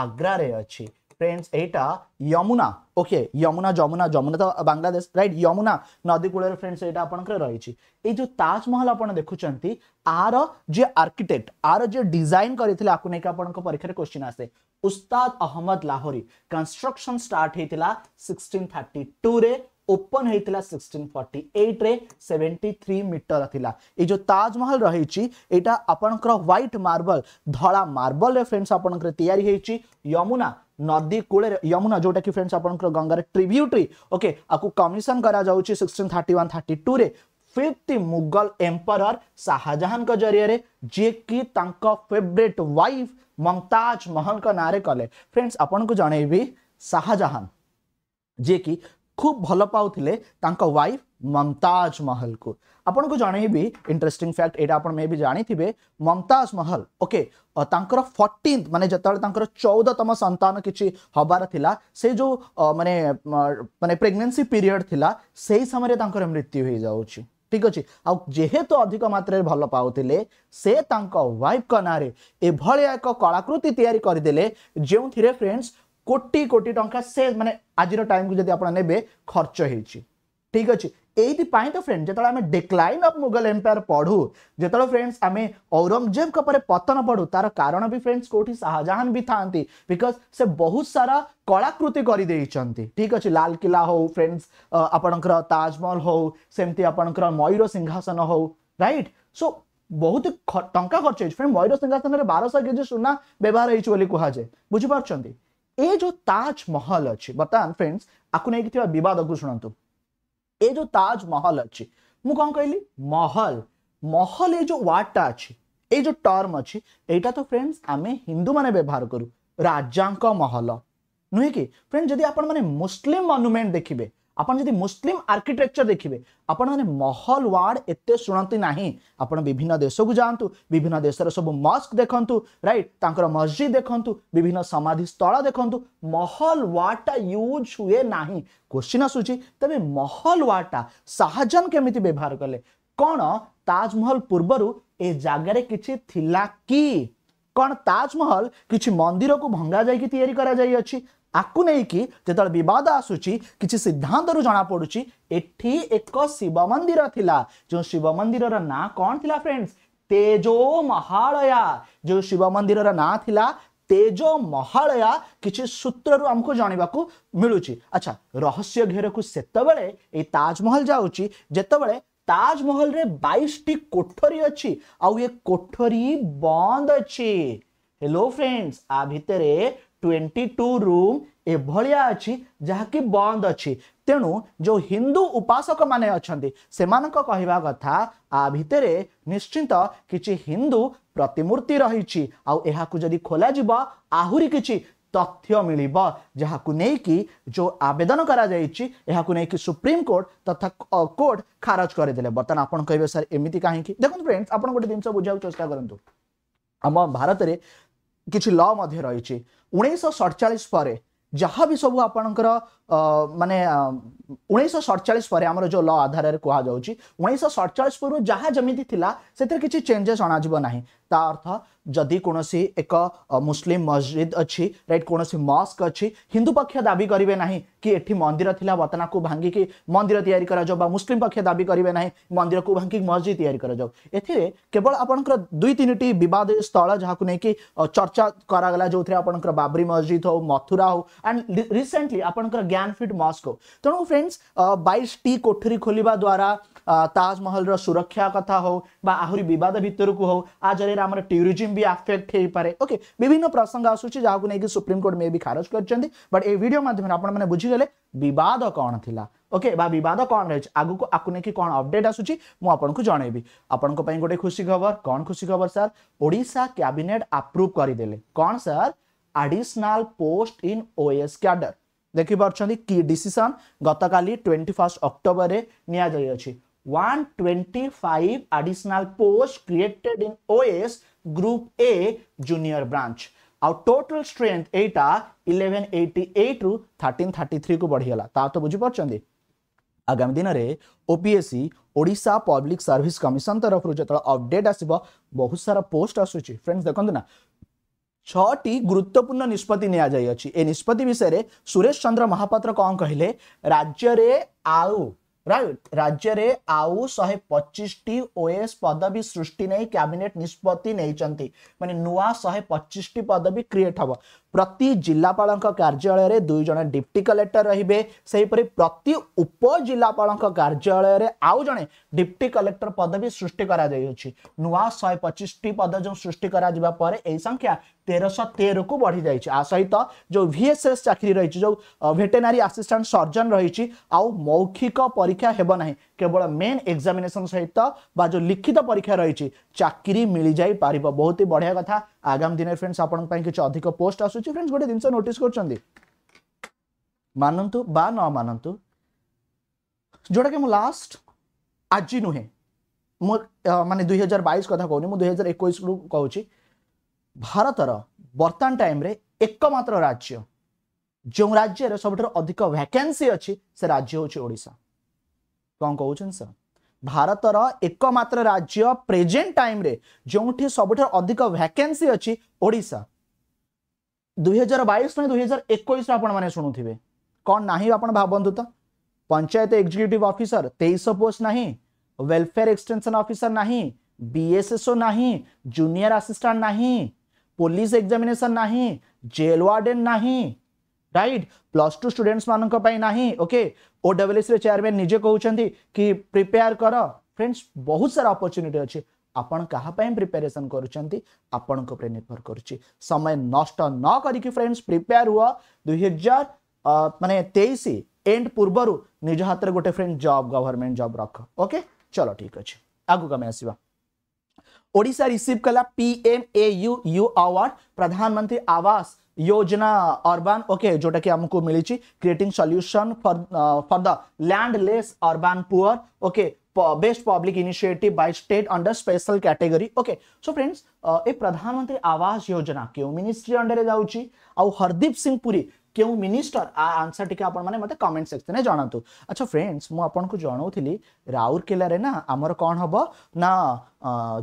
Speaker 1: ଆଗ୍ରାରେ ଅଛି ফ্রেন্ডস এটা যমুনা ওকে যমুনা যমুনা যমুনা তো বাংলাদেশ রাইট যমুনা নদী কূলের ফ্রেন্ডস এটা আপনার রয়েছে এই যে তাজমহল আপনার দেখুছেন আর যে আর্কিটেক্ট আর যে ডিজাইন করে আপনার পরীক্ষার কোশ্চিন আসে উস্তাদ অহমদ লাহোরি কনস্ট্রকশন স্টার্ট হয়েছিল সিক্সটিন থার্টি টু রে ओपन होता सिक्सटीन फर्टी एट्रे सेवेन्टी थ्री मीटर था ये ताजमहल रही यहाँ आपण व्हाइट मार्बल धला मार्बल फ्रेंड्स आपण या यमुना नदी कूल यमुना जोटा कि फ्रेंड्स आप गंगार ट्रिब्यूटरी ओके आपको कमिशन करसटीन थर्टी वन थर्टी टू रे फिफ्थ मुगल एम्पर शाहजहां जरिए जी फेवरेट वाइफ ममताज महल ना कले फ्रेंड्स आपको जन शाहजहां जी खूब भल पाते वाइफ ମମତାଜ ମହଲକୁ ଆପଣଙ୍କୁ ଜଣେଇବି ଇଣ୍ଟରେଷ୍ଟିଂ ଫ୍ୟାକ୍ଟ ଏଇଟା ଆପଣ ମେ ବି ଜାଣିଥିବେ ମମତାଜ ମହଲ ଓକେ ତାଙ୍କର ଫର୍ଟିନ୍ଥ ମାନେ ଯେତେବେଳେ ତାଙ୍କର ଚଉଦତମ ସନ୍ତାନ କିଛି ହବାର ଥିଲା ସେ ଯେଉଁ ମାନେ ମାନେ ପ୍ରେଗନେନ୍ସି ପିରିୟଡ଼ ଥିଲା ସେଇ ସମୟରେ ତାଙ୍କର ମୃତ୍ୟୁ ହେଇଯାଉଛି ଠିକ୍ ଅଛି ଆଉ ଯେହେତୁ ଅଧିକ ମାତ୍ରାରେ ଭଲ ପାଉଥିଲେ ସେ ତାଙ୍କ ୱାଇଫ୍ଙ୍କ ନାଁରେ ଏଭଳିଆ ଏକ କଳାକୃତି ତିଆରି କରିଦେଲେ ଯେଉଁଥିରେ ଫ୍ରେଣ୍ଡସ୍ କୋଟି କୋଟି ଟଙ୍କା ସେ ମାନେ ଆଜିର ଟାଇମ୍କୁ ଯଦି ଆପଣ ନେବେ ଖର୍ଚ୍ଚ ହେଇଛି ଠିକ୍ ଅଛି ଏଇଥିପାଇଁ ତ ଫ୍ରେଣ୍ଡ ଯେତେବେଳେ ଆମେ ଡିକ୍ଲାଇନ୍ ଅଫ୍ ମୁଗଲ ଏମ୍ପାୟାର ପଢ଼ୁ ଯେତେବେଳେ ଫ୍ରେଣ୍ଡସ୍ ଆମେ ଔରଙ୍ଗଜେବଙ୍କ ପରେ ପତନ ପଢ଼ୁ ତାର କାରଣ ବି ଫ୍ରେଣ୍ଡସ୍ କେଉଁଠି ଶାହାଜାହାନ ବି ଥାନ୍ତି ବିକଜ ସେ ବହୁତ ସାରା କଳାକୃତି କରିଦେଇଛନ୍ତି ଠିକ୍ ଅଛି ଲାଲକିଲ୍ଲା ହଉ ଫ୍ରେଣ୍ଡସ୍ ଆପଣଙ୍କର ତାଜମହଲ ହଉ ସେମିତି ଆପଣଙ୍କର ମୟୂର ସିଂହାସନ ହଉ ରାଇଟ୍ ସୋ ବହୁତ ଟଙ୍କା ଖର୍ଚ୍ଚ ହେଇଛି ଫ୍ରେଣ୍ଡ ମୟୂର ସିଂହାସନରେ ବାରଶହ କେଜି ସୁନା ବ୍ୟବହାର ହେଇଛି ବୋଲି କୁହାଯାଏ ବୁଝିପାରୁଛନ୍ତି ଏ ଯେଉଁ ତାଜମହଲ ଅଛି ବର୍ତ୍ତମାନ ଫ୍ରେଣ୍ଡସ୍ ଆକୁ ନେଇକି ଥିବା ବିବାଦକୁ ଶୁଣନ୍ତୁ ये जो ताजमहल अच्छी मु कौन कहली महल महल ये जो वार्डटा अच्छी ये जो टर्म अच्छी यहाँ तो फ्रेंड्स आम हिंदू मैंने व्यवहार करूँ राजा महल नुहे कि फ्रेंड जदि आपण मैंने मुसलिम मनुमेंट देखिए ଆପଣ ଯଦି ମୁସଲିମ ଆର୍କିଟେକ୍ଚର ଦେଖିବେ ଆପଣମାନେ ମହଲୱାର୍ଡ ଏତେ ଶୁଣନ୍ତି ନାହିଁ ଆପଣ ବିଭିନ୍ନ ଦେଶକୁ ଯାଆନ୍ତୁ ବିଭିନ୍ନ ଦେଶର ସବୁ ମସ୍କ ଦେଖନ୍ତୁ ରାଇଟ୍ ତାଙ୍କର ମସଜିଦ ଦେଖନ୍ତୁ ବିଭିନ୍ନ ସମାଧି ସ୍ଥଳ ଦେଖନ୍ତୁ ମହଲ ୱାର୍ଡ଼ଟା ୟୁଜ୍ ହୁଏ ନାହିଁ କୋଶ୍ଚିନ୍ ଆସୁଛି ତେବେ ମହଲ ୱାର୍ଡ଼ଟା ଶାହାଜାନ କେମିତି ବ୍ୟବହାର କଲେ କ'ଣ ତାଜମହଲ ପୂର୍ବରୁ ଏ ଜାଗାରେ କିଛି ଥିଲା କି କ'ଣ ତାଜମହଲ କିଛି ମନ୍ଦିରକୁ ଭଙ୍ଗା ଯାଇକି ତିଆରି କରାଯାଇଅଛି ଆକୁ ନେଇକି ଯେତେବେଳେ ବିବାଦ ଆସୁଛି କିଛି ସିଦ୍ଧାନ୍ତରୁ ଜଣାପଡ଼ୁଛି ଏଠି ଏକ ଶିବ ମନ୍ଦିର ଥିଲା ଯେଉଁ ଶିବ ମନ୍ଦିରର ନାଁ କ'ଣ ଥିଲା ଫ୍ରେଣ୍ଡସ୍ ତେଜୋ ମହାଳୟା ଯେଉଁ ଶିବ ମନ୍ଦିରର ନାଁ ଥିଲା ତେଜ ମହାଳୟା କିଛି ସୂତ୍ରରୁ ଆମକୁ ଜାଣିବାକୁ ମିଳୁଛି ଆଚ୍ଛା ରହସ୍ୟ ଘେରକୁ ସେତେବେଳେ ଏଇ ତାଜମହଲ ଯାଉଛି ଯେତେବେଳେ ତାଜମହଲରେ ବାଇଶଟି କୋଠରୀ ଅଛି ଆଉ ଏ କୋଠରୀ ବନ୍ଦ ଅଛି ହ୍ୟାଲୋ ଫ୍ରେଣ୍ଡସ୍ ଆ ଭିତରେ ट्वेंटी टू रूम ଏଭଳିଆ ଅଛି ଯାହାକି ବନ୍ଦ ଅଛି ତେଣୁ ଯେଉଁ ହିନ୍ଦୁ ଉପାସକମାନେ ଅଛନ୍ତି ସେମାନଙ୍କ କହିବା କଥା ଆ ଭିତରେ ନିଶ୍ଚିନ୍ତ କିଛି ହିନ୍ଦୁ ପ୍ରତିମୂର୍ତ୍ତି ରହିଛି ଆଉ ଏହାକୁ ଯଦି ଖୋଲାଯିବ ଆହୁରି କିଛି ତଥ୍ୟ ମିଳିବ ଯାହାକୁ ନେଇକି ଯେଉଁ ଆବେଦନ କରାଯାଇଛି ଏହାକୁ ନେଇକି ସୁପ୍ରିମକୋର୍ଟ ତଥା କୋର୍ଟ ଖାରଜ କରିଦେଲେ ବର୍ତ୍ତମାନ ଆପଣ କହିବେ ସାର୍ ଏମିତି କାହିଁକି ଦେଖନ୍ତୁ ଫ୍ରେଣ୍ଡସ୍ ଆପଣ ଗୋଟେ ଜିନିଷ ବୁଝିବାକୁ ଚେଷ୍ଟା କରନ୍ତୁ ଆମ ଭାରତରେ କିଛି ଲ ମଧ୍ୟ ରହିଛି ଉଣେଇଶହ ସଡ଼ଚାଳିଶ ପରେ ଯାହା ବି ସବୁ ଆପଣଙ୍କର मानने उड़चाश सड़चा पर जो ल आधार में कहा जा सड़चा पूर्व जहाँ जमी से किसी चेंजेस ना अर्थ जदि कौन एक मुसलिम मस्जिद अच्छी रईट कौन मस्क अच्छी हिंदू पक्ष दाबी करेंगे ना कि मंदिर था बतना को भांगिक मंदिर या मुसलिम पक्ष दाबी करेंगे ना मंदिर को भांगिक मस्जिद यावल आपंकर दुई तीन टी बद स्थल जहाँ को लेकिन चर्चा करागला जो थे आप बाबरी मस्जिद हो मथुरा हो एंड रिसेंटली आपंकर ज्ञानपीठ मस्को तेणु तो फ्रेंड्स बैस टी कोठरी खोल द्वारा ताजमहल सुरक्षा कथा हो बा आहरी बद भरक हो आज आम टूरीजम भी आफेक्ट हो पाए ओके विभिन्न प्रसंग आसूँ जहाँ को लेकिन सुप्रीमकोर्ट मे भी खारज कर बट ये भिडियो मध्यम आपने बुझीगले बद कौन थी ओके बाद कौन रही आगे आपको कौन अपडेट आसूक जनईबी आपण गोटे खुशी खबर कौन खुशी खबर सर ओडा कैबेट आप्रुव करदे कौन sir additional post in OS cadre ଦେଖିପାରୁଛନ୍ତି କି ଡିସିସନ୍ ଗତକାଲି ଟ୍ୱେଣ୍ଟି ଫାର୍ଷ୍ଟ ଅକ୍ଟୋବରରେ ନିଆଯାଇଅଛି one twenty five additional post created in OS group A junior branch ଆଉ ଟୋଟାଲ୍ ଷ୍ଟ୍ରେନ୍ଥ ଏଇଟା ଇଲେଭେନ୍ ଏଇଟି ଏଇଟ୍ରୁ ଥାର୍ଟିନ୍ ଥାର୍ଟି ଥ୍ରୀକୁ ବଢ଼ିଗଲା ତାହା ତ ବୁଝିପାରୁଛନ୍ତି ଆଗାମୀ ଦିନରେ OPSC Odisha public service commission ତରଫରୁ ଯେତେବେଳେ ଅପଡେଟ୍ ଆସିବ ବହୁତ ସାରା ପୋଷ୍ଟ ଆସୁଛି ଫ୍ରେଣ୍ଡସ୍ ଦେଖନ୍ତୁ ନା ছটি গুরুত্বপূর্ণ নিষ্পতি নিয়া যাইଅছি এই নিষ্পতি বিষয়ে সুরেশ চন্দ্র মহাপাত্র কণ কহিলে রাজ্যরে আউ ରାଜ୍ୟରେ ଆଉ ଶହେ ପଚିଶଟି ଓଏସ୍ ପଦବୀ ସୃଷ୍ଟି ନେଇ କ୍ୟାବିନେଟ୍ ନିଷ୍ପତ୍ତି ନେଇଛନ୍ତି ମାନେ ନୂଆ ଶହେ ପଚିଶଟି ପଦବୀ କ୍ରିଏଟ୍ ହବ प्रति जिलापा कार्यालय में दुईज डिप्टी कलेक्टर रेपरी प्रति उपजिला कार्यालय आउ जे डिप्टी कलेक्टर पदवी सृष्टि कर नुआ शहे पचिश पद जो सृष्टि पर संख्या तेरश तेर को बढ़ी जाइए आ सहित जो एस चाकरी रही जो भेटेनारी आसीस्टांट सर्जन रही आउ मौखिक परीक्षा होबना केवल मेन एग्जामिनेसन सहित जो लिखित परीक्षा रही चाकरी मिल जाइ बहुत ही बढ़िया कथा ଆଗାମୀ ଦିନରେ ଫ୍ରେଣ୍ଡସ୍ ଆପଣଙ୍କ ପାଇଁ କିଛି ଅଧିକ ପୋଷ୍ଟ ଆସୁଛି ଫ୍ରେଣ୍ଡସ୍ ଗୋଟେ ଜିନିଷ ନୋଟିସ୍ କରୁଛନ୍ତି ମାନନ୍ତୁ ବା ନ ମାନନ୍ତୁ ଯେଉଁଟାକି ମୁଁ ଲାଷ୍ଟ ଆଜି ନୁହେଁ ମୁଁ ମାନେ ଦୁଇ ହଜାର ବାଇଶ କଥା କହୁନି ମୁଁ ଦୁଇ ହଜାର ଏକୋଇଶରୁ କହୁଛି ଭାରତର ବର୍ତ୍ତମାନ ଟାଇମ୍ରେ ଏକମାତ୍ର ରାଜ୍ୟ ଯେଉଁ ରାଜ୍ୟରେ ସବୁଠାରୁ ଅଧିକ ଭ୍ୟାକେନ୍ସି ଅଛି ସେ ରାଜ୍ୟ ହେଉଛି ଓଡ଼ିଶା କ'ଣ କହୁଛନ୍ତି ସାର୍ भारत एकम्र राज्य प्रेजेट टाइम जो सब अधिक भैके अच्छी ओडा दुई हजार बैस दुई हजार एक शुणु कौन ना आपंतु तो पंचायत एक्जिक्यूटिव अफिसर तेईस पोस्ट ना वेलफेयर एक्सटेनसन अफिसर ना बीएसएसओ ना जूनियर आसीस्टाट ना पुलिस एक्जामेसन ना जेल वार्डेन ना राइट प्लस टू स्टूडेंट्स मानी ना ओके ओ डब्ल्यूएसरे चेयरमैन निजे कहते कि प्रिपेयर कर फ्रेंड्स बहुत सारा अपरच्युनिटी अच्छे आपण क्या प्रिपेरेसन करण निर्भर कर समय नष्ट न करी फ्रेंड्स प्रिपेयर हुआ दुई हजार मानने तेईस एंड पूर्व निज हाथ गोटे फ्रेंड जब गवर्नमेंट जब रख ओके चलो ठीक अच्छे आगक आम आसवा ओडा रिसीव कला पीएमएयू यू अवार्ड प्रधानमंत्री आवास योजना अर्बान ओके जोटा कि आमको मिली creating solution for for the landless less urban poor okay best public initiative by state under special category okay so friends ए प्रधानमंत्री आवास योजना क्यों मिनिस्ट्री अंडर जाऊँगी आउ हरदीप सिंह पुरी କେଉଁ ମିନିଷ୍ଟର ଆ ଆନ୍ସର ଟିକେ ଆପଣମାନେ ମୋତେ କମେଣ୍ଟ ସେକ୍ସନରେ ଜଣାନ୍ତୁ ଆଚ୍ଛା ଫ୍ରେଣ୍ଡସ୍ ମୁଁ ଆପଣଙ୍କୁ ଜଣାଉଥିଲି ରାଉରକେଲାରେ ନା ଆମର କ'ଣ ହେବ ନା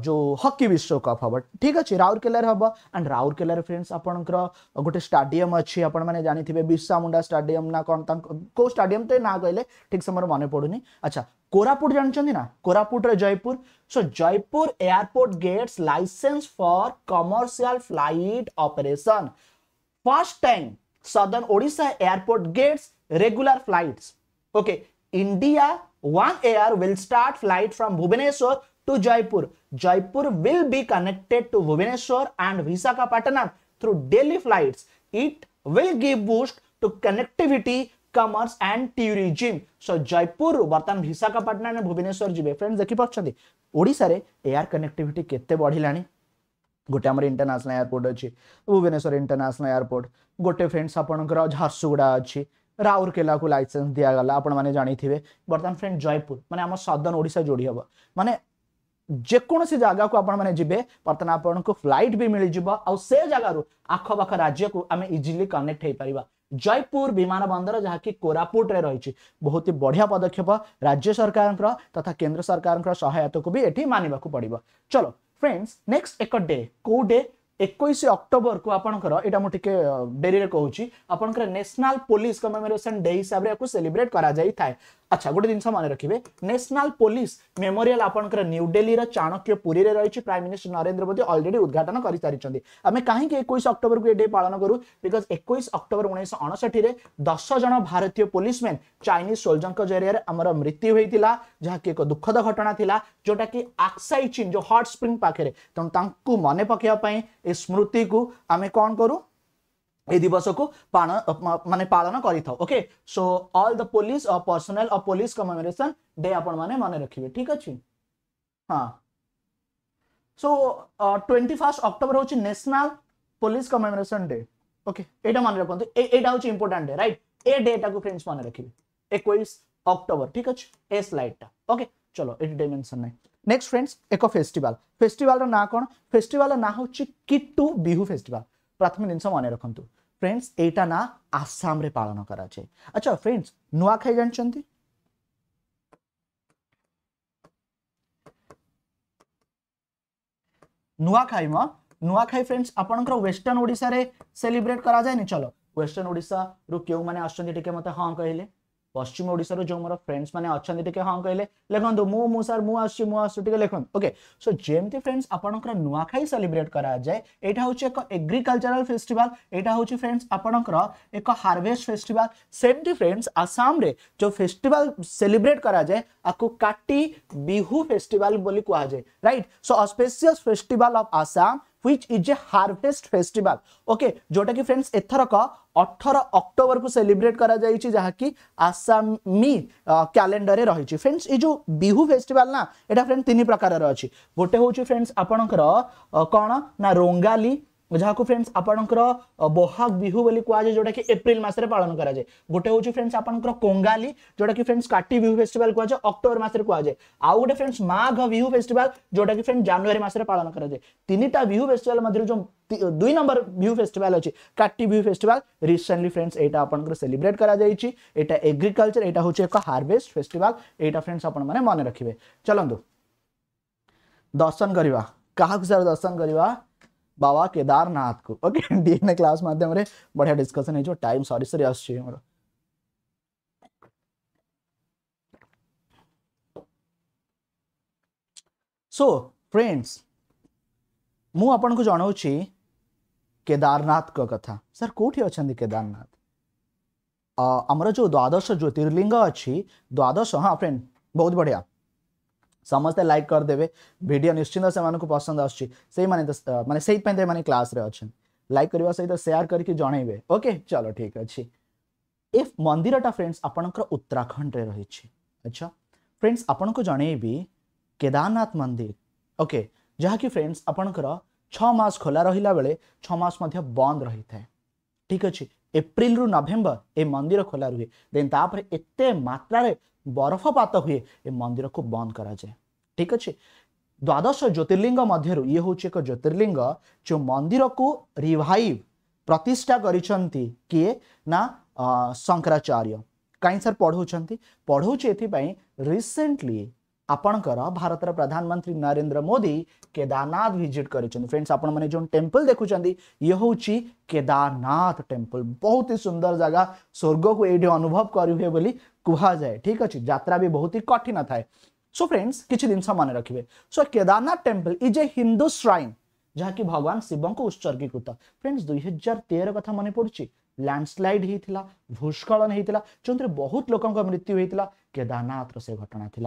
Speaker 1: ଯେଉଁ ହକି ବିଶ୍ୱକପ୍ ହେବ ଠିକ୍ ଅଛି ରାଉରକେଲାରେ ହେବ ଆଣ୍ଡ ରାଉରକେଲାରେ ଫ୍ରେଣ୍ଡସ୍ ଆପଣଙ୍କର ଗୋଟେ ଷ୍ଟାଡିୟମ୍ ଅଛି ଆପଣମାନେ ଜାଣିଥିବେ ବିର୍ସା ମୁଣ୍ଡା ଷ୍ଟାଡିୟମ୍ ନା କ'ଣ ତାଙ୍କ କେଉଁ ଷ୍ଟାଡିୟମ୍ଟେ ନାଁ କହିଲେ ଠିକ୍ ସମୟରେ ମନେ ପଡ଼ୁନି ଆଚ୍ଛା କୋରାପୁଟ ଜାଣିଛନ୍ତି ନା କୋରାପୁଟରେ Jeypore so Jeypore airport gets licence for commercial flight operation first time southern odisha airport gets regular flights okay india one air will start flight from bhubaneswar to jaipur jaipur will be connected to bhubaneswar and visakhapatnam through daily flights it will give boost to connectivity commerce and tourism so jaipur bartan visakhapatnam and bhubaneswar jibe friends dekhi pachhandi odisha re air connectivity kette badhilani गोटे आम international airport अच्छी Bhubaneswar international airport गोटे friends आपंकर झारसुगुड़ा अच्छी राउरकेला को licence दिगला आपने जानते हैं बर्तमान फ्रेंड जयपुर मैंने आम सदर्न ओडा जोड़ी हम मानने ଯେକୌଣସି ଜାଗାକୁ ଆପଣମାନେ ଯିବେ ବର୍ତ୍ତମାନ ଆପଣଙ୍କୁ ଫ୍ଲାଇଟ୍ ବି ମିଳିଯିବ ଆଉ ସେ ଜାଗାରୁ ଆଖପାଖ ରାଜ୍ୟକୁ ଆମେ ଇଜିଲି କନେକ୍ଟ ହେଇପାରିବା ଜୟପୁର ବିମାନ ବନ୍ଦର ଯାହାକି କୋରାପୁଟରେ ରହିଛି ବହୁତ ହି ବଢିଆ ପଦକ୍ଷେପ ରାଜ୍ୟ ସରକାରଙ୍କର ତଥା କେନ୍ଦ୍ର ସରକାରଙ୍କର ସହାୟତାକୁ ବି ଏଠି ମାନିବାକୁ ପଡିବ ଚଲୋ फ्रेंड्स नेक्स्ट एक डे କେଉଁ ଡେ ଏକୋଇଶ ଅକ୍ଟୋବରକୁ ଆପଣଙ୍କର ଏଇଟା ମୁଁ ଟିକେ ଡେରିରେ କହୁଛି ଆପଣଙ୍କର ନ୍ୟାସନାଲ ପୋଲିସ କମେମୋରେସନ ଡେ ହିସାବରେ ୟାକୁ ସେଲିବ୍ରେଟ କରାଯାଇଥାଏ আচ্ছা গুটি দিনসা মনে রাখিবে ন্যাশনাল পুলিশ মেমোরিয়াল আপনকর নিউ দিল্লিৰ চানক্য পুরিৰে ৰৈচি prime minister Narendra Modi already উদ্বোধন কৰি চাৰিচନ୍ତି আমি কাহি কি 21 অক্টোবৰ কো ডে পালন কৰো বিকজ 21 অক্টোবৰ 1969 ৰ 10 জন ভাৰতীয় পুলিশমেন চাইনিজ সলজংক জৰিয়ৰে আমাৰ মৃত্যু হৈছিল যা কি এক দুখদ ঘটনা থিলা জোটা কি আকসাই চিন জো হট স্প্রিং পাखेৰে তন তাকু মনে পখিয়া পাই এই স্মৃতিକୁ আমি কোন কৰো ए दिवस को माने पालन करें okay so all the police और पर्सनाल और पुलिस कमेमोरेसन डे आपण मन रखिए ठीक अच्छे हाँ सो ट्वेंटी फास्ट अक्टोबर हूँ national police commemoration day okay यहाँ मन रखे यहाँ हूँ डे रईट ए डे टाक फ्रेंड्स मन रखिए एक अक्टोबर ठीक अच्छे ए स्लाइड टा ओके चलो ये डायमेंशन ना नेक्स्ट फ्रेंड्स एक फेस्टिवल फेस्टिवल ना कौन फेस्टिवल ना हूँ किटू बिहू फेस्टिवल प्राथमिक जिन मन रखुद ফ্রেন্ডস এইটা না আসামে পালন করা যায় আচ্ছা ফ্রেন্ডস নুয়াখাই জানিছন্তি नुआखाई में नुआखाई फ्रेंड्स आपंकर वेस्टर्न ओडा सेलिब्रेट कराए चलो वेस्टर्न ओडा रु क्यों मैंने आसके मत हाँ कहले পশ্চিম ওড়িশার যে মোর ফ্রেন্ডস মানে অনেক টিকি হ্যাঁ কহিলে লিখতু মু মু স্যার মু আসছি মু আসছি টিকি লিখুন ওকে সো যেমতি ফ্রেন্ডস আপনার নূয়াখাই সেলিব্রেট করা যায় এটা হচ্ছে এক এগ্রিকালচারাল ফেস্টিভাল এটা হচ্ছে ফ্রেন্ডস আপনার এক হারভেস্ট ফেস্টিভাল সেমতি ফ্রেন্ডস আসামে যে ফেস্টিভাল সেলিব্রেট করা যায় আকু কাটি বিহু ফেস্টিভাল বলে কুহযায় right so a spacious festival of Assam which is a harvest festival okay jota ki friends etharaka ଅଠର ଅକ୍ଟୋବରକୁ ସେଲିବ୍ରେଟ୍ କରାଯାଇଛି ଯାହାକି ଆସାମୀ କ୍ୟାଲେଣ୍ଡରରେ ରହିଛି ଫ୍ରେଣ୍ଡସ୍ ଏଇ ଯେଉଁ ବିହୁ ଫେଷ୍ଟିଭାଲ୍ ନା ଏଇଟା ଫ୍ରେଣ୍ଡ ତିନି ପ୍ରକାରର ଅଛି ଗୋଟେ ହେଉଛି ଫ୍ରେଣ୍ଡସ୍ ଆପଣଙ୍କର କ'ଣ ନା ରୋଙ୍ଗାଲି जहाँ को फ्रेंड्स आप बहाग बिहू बोली कहुए जो जोड़ा कि एप्रिल मसरे पालन कराए गोटे हूँ फ्रेंड्स आप कंगाली जोड़ा कि फ्रेंड्स काटी बिहू फेस्टिवल कहुए अक्टोबर मसरे कहुए आउ गोटे फ्रेंड्स माघ बिहू फेस्टिवल जोटा कि फ्रेंड्स जानुरी मसरे पालन कराए तीन टा बिहू फेस्टिवल मध्य जो दुई नंबर बिहू फेस्टिवल अच्छे काटी बिहू फेस्टिवल रिसेंटली फ्रेंड्स यहाँ आप सेलिब्रेट कराईटा एग्रिकलचर यहाँ हूँ एक हार्वेस्ट फेस्टिवल यहाँ फ्रेंड्स आपने रखिए चलो दर्शन करवा क्या दर्शन करवा बाबा केदारनाथ को ओके डीएनए क्लास माध्यम रे बढ़िया डिस्कशन है जो टाइम सॉरी सॉरी आ छी हमरो सो फ्रेंड्स मु अपन को जानौ छी केदारनाथ को कथा सर कोठी अछंदी केदारनाथ अ हमरो जो द्वादश ज्योतिर्लिंग अछि द्वादश हां फ्रेंड बहुत बढ़िया ସମସ୍ତେ ଲାଇକ୍ କରିଦେବେ ଭିଡ଼ିଓ ନିଶ୍ଚିନ୍ତ ସେମାନଙ୍କୁ ପସନ୍ଦ ଆସୁଛି ସେଇମାନେ ମାନେ ସେଇଥିପାଇଁ ତ ଏମାନେ କ୍ଲାସ୍ରେ ଅଛନ୍ତି ଲାଇକ୍ କରିବା ସହିତ ସେୟାର କରିକି ଜଣେଇବେ ଓକେ ଚଲୋ ଠିକ୍ ଅଛି ଏ ମନ୍ଦିରଟା ଫ୍ରେଣ୍ଡସ୍ ଆପଣଙ୍କର ଉତ୍ତରାଖଣ୍ଡରେ ରହିଛି ଆଚ୍ଛା ଫ୍ରେଣ୍ଡସ୍ ଆପଣଙ୍କୁ ଜଣେଇବି କେଦାରନାଥ ମନ୍ଦିର ଓକେ ଯାହାକି ଫ୍ରେଣ୍ଡସ୍ ଆପଣଙ୍କର ଛଅ ମାସ ଖୋଲା ରହିଲା ବେଳେ ଛଅ ମାସ ମଧ୍ୟ ବନ୍ଦ ରହିଥାଏ ଠିକ୍ ଅଛି ଏପ୍ରିଲରୁ ନଭେମ୍ବର ଏ ମନ୍ଦିର ଖୋଲା ରୁହେ ଦେନ୍ ତାପରେ ଏତେ ମାତ୍ରାରେ बरफपात हुए ए मंदिर को बंद करा जाए ठीक अच्छे द्वादश ज्योतिर्लिंग मध्य ये हूँ एक ज्योतिर्लिंग जो मंदिर को रिभाइव प्रतिष्ठा करे ना शंकराचार्य कहीं सर पढ़ाऊँ पढ़ाऊँ एपाई रिसेंटली आपणकर भारत प्रधानमंत्री नरेंद्र मोदी केदारनाथ भिजिट कर फ्रेंड्स आपने जो टेम्पल देखुं ये हूँ केदारनाथ टेम्पल बहुत ही सुंदर जगह स्वर्ग को ये अनुभव करहुए जाए ठीक अच्छे जित्रा भी बहुत ही कठिन था सो फ्रेंड्स किसी जिनस मन रखिए so Kedarnath temple is a Hindu shrine जहाँ कि भगवान शिव को उत्सर्गीकृत फ्रेंड्स दुई हजार तेर कथ मन पड़ी लैंडस्लाइड होता भूस्खलन होता जो थे बहुत लोगों मृत्यु होता केदारनाथ से घटना थी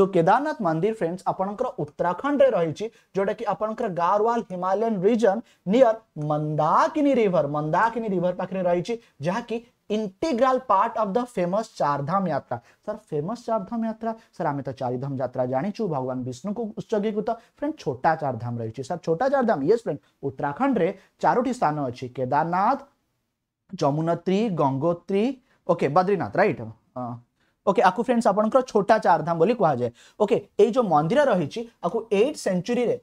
Speaker 1: जो केदारनाथ मंदिर फ्रेंड्स आप उत्तराखंड रही जोटा कि आपंकर Garhwal Himalayan region near Mandakini river Mandakini river पाखे रही जहाँकि integral part of the famous Chardham yatra sir famous Chardham yatra sir आम तो चारिधाम यात्रा जाचु भगवान विष्णु को उच्चगी तो फ्रेंड छोटा चारधाम रही सर छोटा चारधाम ये फ्रेंड उत्तराखंड में चारोटी स्थान अच्छी Kedarnath Yamunotri Gangotri okay Badrinath right okay आपको फ्रेंड्स आप छोटा चारधाम बोली कहुए ओके ये जो मंदिर रही आठ सेंचुरी रे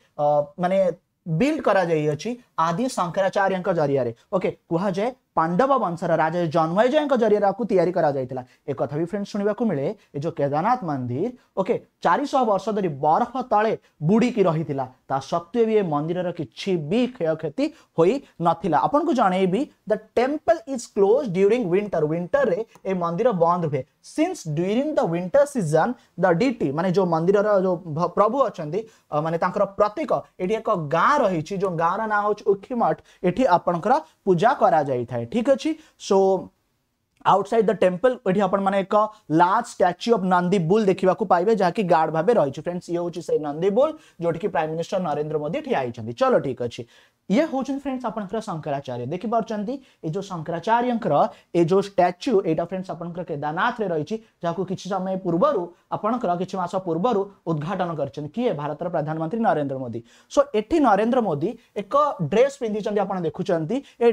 Speaker 1: मानने बिल्ड कर आदि शंकराचार्य जरिया ओके कहुए पांडव वंशर राजा जन्मयजय जरिया तैयारी कराइला एक कथा भी फ्रेंड्स शुणा को मिले ये जो केदारनाथ मंदिर ओके चारिश वर्ष धरी बरफ तले बुड़िकी रही ता सत्वे भी ये मंदिर किसी भी क्षय क्षति हो नाला आपन को जनइबी the temple is close during winter winter रे ए मंदिर बंद हुए since during the winter season the deity माने जो मंदिर जो प्रभु अच्छा माने प्रतीक ये एक गाँ रही जो गाँव ना हूँ एटी आपणकर पूजा करा ପୂଜା କରାଯାଇଥାଏ ठीक अछि सो आउटसाइड द टेम्पल ये आपने एक large statue of Nandi bull देखा पाइबे जहाँकि गार्ड भाव रही फ्रेंड्स ये हूँ से नंदी बुल जोटि प्राइम मिनिस्टर नरेंद्र मोदी ठिया चलो ठीक अच्छे ये हूँ फ्रेंड्स आप शंकराचार्य देखिपारे जो शंकराचार्य जो स्टाच्यू यहाँ तो फ्रेंड्स आप केदारनाथ में रही जहाँ कि समय पूर्व आपंकर किस पूर्व उद्घाटन करे भारत प्रधानमंत्री नरेन्द्र मोदी सो एटी नरेन्द्र मोदी एक ड्रेस पिंधि आप देखुं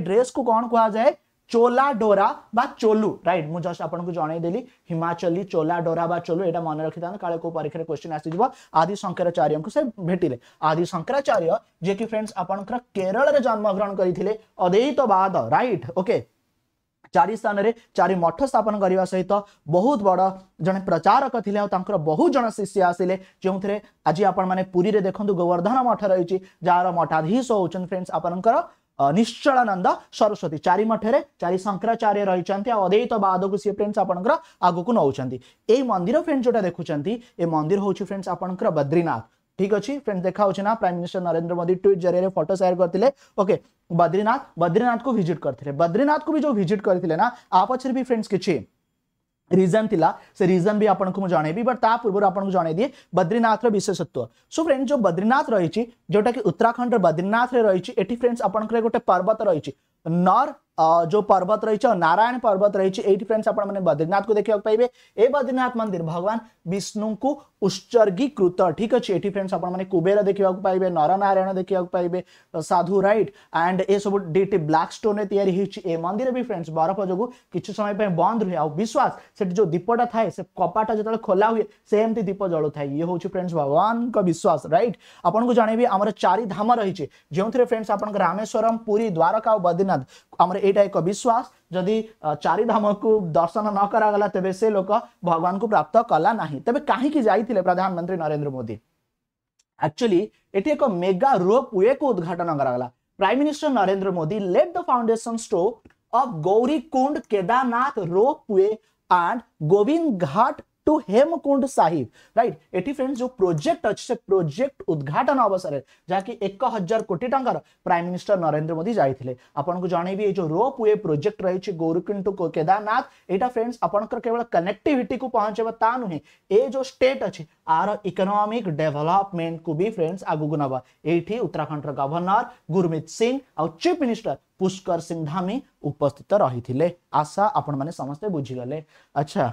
Speaker 1: ड्रेस को कौन कह जाए चोला डोरा चोलू राइट मु जस्ट आपको जनईदेली हिमाचली चोला डोरा बा चोलू यहाँ मन रखि था काले को परीक्षा क्वेश्चन आसीज आदि शंकराचार्य को से भेटिले आदि शंकराचार्य जे कि फ्रेंड्स आपंकर केरल रे जन्म ग्रहण करते अद्वैतवाद राइट ओके चारि स्थान चारि मठ स्थापन करने सहित बहुत बड़ जड़े प्रचारक थे बहुत जन शिष्य आसिले जो आज आपण पुरी में देखते गोवर्धन मठ रही जार मठाधीश हो फ्रेंड्स आपंकर निश्चलानंद सरस्वती चारिमठे चारि शंकराचार्य रही अद्वैत बाद को सी फ्रेंड्स आपंकर आगक नौ मंदिर फ्रेंड्स जोटा देखुं ये मंदिर हूँ फ्रेंड्स आपंकर बद्रीनाथ ठीक अच्छे फ्रेंड्स देखा ना prime minister Narendra Modi tweet जरिए फोटो सेयार करते ओके बद्रीनाथ बद्रीनाथ को भिजिट करते बद्रीनाथ को भी जो भिजिट करते ना आ पचर भी फ्रेंड्स किसी रिजन थिला से रिजन भी आपको को जणे बट ता पूर्व आपण जणे बद्रीनाथ रशेषत्व सो फ्रेंड्स जो बद्रीनाथ रही जोटा कि उत्तराखंड बद्रीनाथ रही फ्रेंड्स आपण गोटे पर्वत रही नर जो पर्वत रही नारायण पर्वत रही एटी फ्रेंड्स मैंने बद्रीनाथ को देखा पाइबे ए बद्रीनाथ मंदिर भगवान विष्णु को उत्सर्गीकृत ठीक अच्छे ये फ्रेंड्स आपने कुबेर देखा पाइबे नरनारायण देखा पाइबे साधु रईट एंड ये सब डी ब्लाक स्टोन या मंदिर भी फ्रेंड्स बरफ जो कि समय बंद रुहे विश्वास से जो दीपटा थाए से कपाटा जो खोला हुए सेम दीप जलु था ये हूँ फ्रेंड्स भगवान विश्वास रईट आपको जानवी आम चारिधाम रही है जो फ्रेंड्स आप रामेश्वरम पुरी द्वारका और बद्रीनाथ जगन्नाथ आम এইটা एक विश्वास जदि चारिधाम को दर्शन न करागला तेज से लोक भगवान को प्राप्त कला ना तेज कहीं जाते प्रधानमंत्री নরেন্দ্র मोदी एक्चुअली ये एक मेगा रोप वे को उद्घाटन कराला prime minister Narendra Modi laid the foundation stone of Gauri Kund Kedarnath ropeway and Govind Ghat to Hemkund Sahib right एटी फ्रेंड्स जो प्रोजेक्ट अच्छे से प्रोजेक्ट उद्घाटन अवसर जहाँकि एक हजार कोटी टकर प्राइम मिनिस्टर नरेंद्र मोदी जाते आपको जनइबी ये जो रोप वे प्रोजेक्ट रही टू केदारनाथ यहाँ फ्रेंड्स आपंकर केवल कनेक्टिविटी को पहुंचे नुहे ये जो स्टेट अच्छे आर इकोनॉमिक डेभलपमेंट को भी फ्रेंड्स आगक नवा ये उत्तराखंड गवर्नर गुरमित सिंह आ चिफ मिनिस्टर पुष्कर सिंह धामी उपस्थित रही थे आशा आपण मैंने समस्ते बुझीगले अच्छा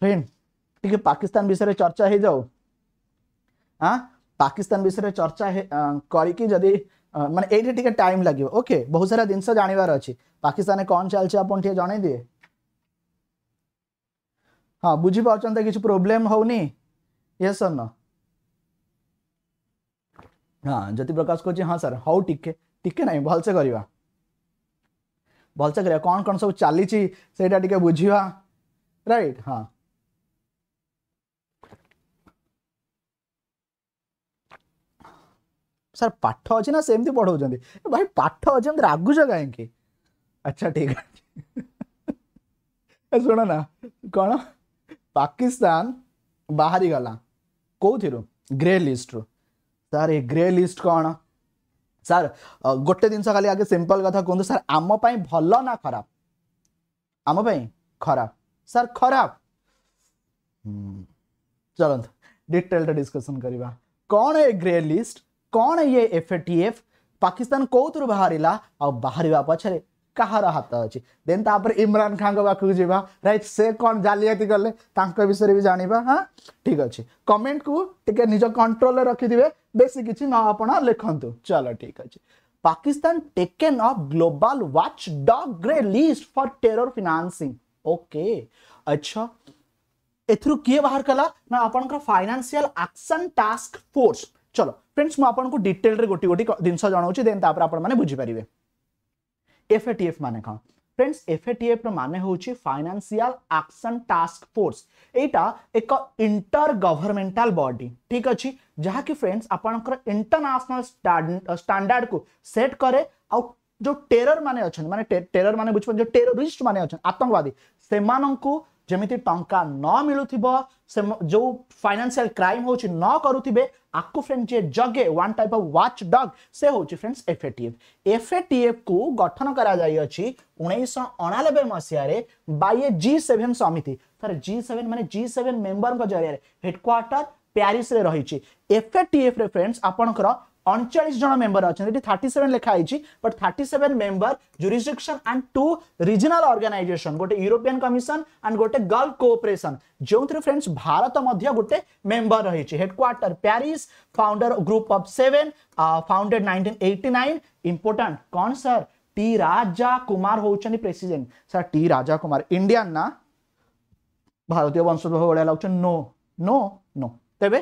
Speaker 1: फ्रेंड टे पाकिस्तान विषय चर्चा हो जाओ हाँ पाकिस्तान विषय चर्चा करी मान ये टे टाइम लगे ओके बहुत सारा जिनस जानवर अच्छी पाकिस्तान कौन चलते आप जन दिए हाँ बुझी पार्टी किसी प्रोब्लेम हो सर न हाँ ज्योति प्रकाश कह हाँ सर हाउ टिके टिके ना भल भलसे करवा भलसे कर कौन कौन सब चली बुझा रईट हाँ सर पाठ अच्छे ना सेम पढ़ाऊँ भाई पाठ अच्छे रागुच कहीं अच्छा ठीक है शुण ना कौन पाकिस्तान बाहरी गला कौर ग्रे लिस्ट रु सर ये ग्रे लिस्ट कौन सर गोटे जिनस खाली आगे सिंपल कथा कहूँ सर आमपाई भल ना खराब आमपाई खराब सर खराब चलत डिटेल डिस्कसन करवा कौन ए ग्रे लिस्ट कौन ये एफ एफ पाकिस्तान कौत बाहर आहर पचर कहार हाथ अच्छे देन तापर इमरान खान पाखक जावा रईट से कौन जालियाती कले विषय भी जाना हाँ ठीक अच्छे कमेंट कुछ निज कंट्रोल रखिथे बेस किसी ना लिखतु चलो ठीक अच्छे Pakistan taken a global watch grey list for terror financing okay अच्छा एथर किए बाहर कला ना आपंकर फाइनेंशियल एक्शन टास्क फोर्स चलो फ्रेंड्स मुझे डिटेल गोटे गोटी जिन जनाऊँच देन आप बुझीपर एफ ए एफ मान कौन फ्रेंड्स एफ एटीएफ टी रान हूँ फाइनान्सील आक्शन टास्क फोर्स यहाँ एक इंटर गवर्नमेंटाल बडी ठीक अच्छे जहाँकि फ्रेंड्स आपंकर इंटरनेशनल स्टांडार्ड को सेट करे आउ जो टेरर माने मैंने मानते टेरर माने बुझे जो टेररिस्ट माने मैंने आतंकवादी से मानक जमी टा न मिलू थ जो फाइनेंशियल क्राइम हो न करू ଆକୁ ଫ୍ରେଣ୍ଡ ଯିଏ ଜଗେ one type of watch dog ସେ ହେଉଛି ଫ୍ରେଣ୍ଡସ୍ ଏଫଏଟିଏଫ୍ ଏଫଏଟିଏଫ୍କୁ ଗଠନ କରାଯାଇଅଛି ଉଣେଇଶହ ଅଣାନବେ ମସିହାରେ ବାଇ ଏ ଜି ସେଭେନ୍ ସମିତି ଥର ଜି ସେଭେନ୍ ମାନେ ଜି ସେଭେନ୍ ମେମ୍ବରଙ୍କ ଜରିଆରେ ହେଡ଼କ୍ୱାର୍ଟର ପ୍ୟାରିସରେ ରହିଛି ଏଫଏଟିଏଫ୍ରେ ଫ୍ରେଣ୍ଡସ୍ ଆପଣଙ୍କର ଅଣଚାଳିଶ ଜଣ ମେମ୍ବର ଅଛନ୍ତି ଏଠି ଥାର୍ଟି ସେଭେନ୍ ଲେଖା ହେଇଛି but thirty seven member jurisdiction and two regional organisation ଗୋଟେ ୟୁରୋପିଆନ୍ କମିଶନ୍ ଆଣ୍ଡ ଗୋଟେ ଗଲ୍ଫ କୋଅପରେସନ୍ ଯେଉଁଥିରେ ଫ୍ରେଣ୍ଡସ୍ ଭାରତ ମଧ୍ୟ ଗୋଟେ ମେମ୍ବର ରହିଛି headquarter Paris founder group of seven founded nineteen eighty nine important କ'ଣ ସାର୍ ଟି ରାଜା କୁମାର ହେଉଛନ୍ତି president sir T Raja Kumar Indian ନା ଭାରତୀୟ ବଂଶୋଦ୍ଭବ ଭଳିଆ ଲାଗୁଛନ୍ତି ନୋ ନୋ ନୋ ତେବେ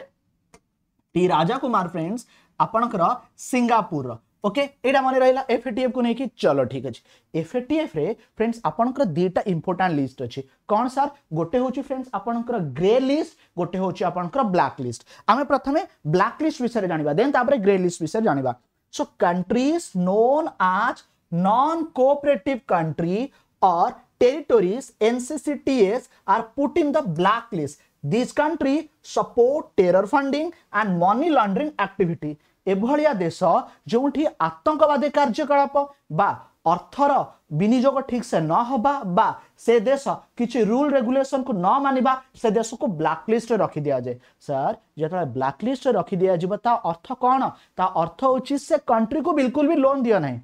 Speaker 1: टी राजा कुमार फ्रेंड्स ଆପଣଙ୍କର ସିଙ୍ଗାପୁରର ওকে এটা মনে রহিলা এফএটিএফ কু নেকি চলো ঠিক আছে এফএটিএফ রে ফ্রেন্ডস আপনকর দুইটা ইম্পর্টান্ট লিস্ট আছে কোন স্যার গোটে হচ্ছে ফ্রেন্ডস আপনকর গ্রে লিস্ট গোটে হচ্ছে আপনকর ব্ল্যাক লিস্ট আমি প্রথমে ব্ল্যাক লিস্ট বিষয়ে জানিবা দেন তারপরে গ্রে লিস্ট বিষয়ে জানিবা so countries known as non cooperative country or territories NCCTS are put in the blacklist this country support terror funding and money laundering activity ଏଭଳିଆ ଦେଶ ଯେଉଁଠି ଆତଙ୍କବାଦୀ କାର୍ଯ୍ୟକଳାପ ବା ଅର୍ଥର ବିନିଯୋଗ ଠିକସେ ନ ହେବା ବା ସେ ଦେଶ କିଛି ରୁଲ୍ ରେଗୁଲେସନକୁ ନ ମାନିବା ସେ ଦେଶକୁ ବ୍ଲାକଲିଷ୍ଟରେ ରଖି ଦିଆଯାଏ ସାର୍ ଯେତେବେଳେ ବ୍ଲାକଲିଷ୍ଟରେ ରଖି ଦିଆଯିବ ତା ଅର୍ଥ କ'ଣ ତା ଅର୍ଥ ହେଉଛି ସେ କଣ୍ଟ୍ରିକୁ ବିଲକୁଲ ବି ଲୋନ୍ ଦିଅ ନାହିଁ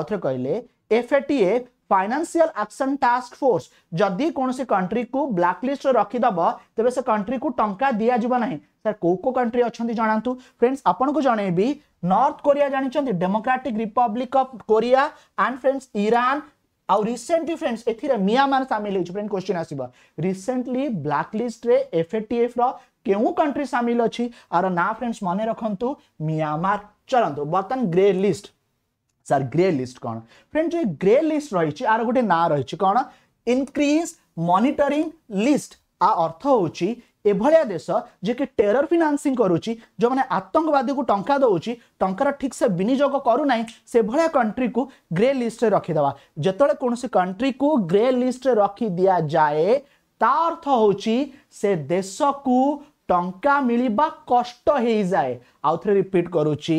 Speaker 1: ଆଉଥରେ କହିଲେ F A T F financial action task force ଯଦି କୌଣସି କଣ୍ଟ୍ରିକୁ ବ୍ଲାକଲିଷ୍ଟରେ ରଖିଦେବ ତେବେ ସେ କଣ୍ଟ୍ରିକୁ ଟଙ୍କା ଦିଆଯିବ ନାହିଁ ସାର୍ କେଉଁ କେଉଁ କଣ୍ଟ୍ରି ଅଛନ୍ତି ଜଣାନ୍ତୁ ଫ୍ରେଣ୍ଡସ୍ ଆପଣଙ୍କୁ ଜଣେଇବି ନର୍ଥ କୋରିଆ ଜାଣିଛନ୍ତି democratic republic of Korea and friends Iran ଆଉ ରିସେଣ୍ଟଲି ଫ୍ରେଣ୍ଡସ୍ ଏଥିରେ ମିଆଁମାର ସାମିଲ ହେଇଛି ଫ୍ରେଣ୍ଡ କ୍ୱେଶ୍ଚିନ୍ ଆସିବ ରିସେଣ୍ଟଲି ବ୍ଲାକଲିଷ୍ଟରେ ଏଫ୍ଏଟିଏଫ୍ର କେଉଁ କଣ୍ଟ୍ରି ସାମିଲ ଅଛି ଆର ନାଁ ଫ୍ରେଣ୍ଡସ୍ ମନେ ରଖନ୍ତୁ ମିଆଁମାର ଚଳନ୍ତୁ ବର୍ତ୍ତମାନ grey list sir grey list କ'ଣ ଫ୍ରେଣ୍ଡ ଯେଉଁ ଗ୍ରେ ଲିଷ୍ଟ ରହିଛି ଆର ଗୋଟେ ନାଁ ରହିଛି କ'ଣ ଇନକ୍ରିଜ୍ ମନିଟରିଂ ଲିଷ୍ଟ ଆ ଅର୍ଥ ହେଉଛି ଏଭଳିଆ ଦେଶ ଯିଏକି ଟେରର ଫିନାନ୍ସିଂ କରୁଛି ଯେଉଁମାନେ ଆତଙ୍କବାଦୀକୁ ଟଙ୍କା ଦେଉଛି ଟଙ୍କାର ଠିକ୍ସେ ବିନିଯୋଗ କରୁନାହିଁ ସେଭଳିଆ କଣ୍ଟ୍ରିକୁ ଗ୍ରେ ଲିଷ୍ଟରେ ରଖିଦେବା ଯେତେବେଳେ କୌଣସି କଣ୍ଟ୍ରିକୁ ଗ୍ରେ ଲିଷ୍ଟରେ ରଖି ଦିଆଯାଏ ତା ଅର୍ଥ ହେଉଛି ସେ ଦେଶକୁ ଟଙ୍କା ମିଳିବା କଷ୍ଟ ହେଇଯାଏ ଆଉ ଥରେ ରିପିଟ୍ କରୁଛି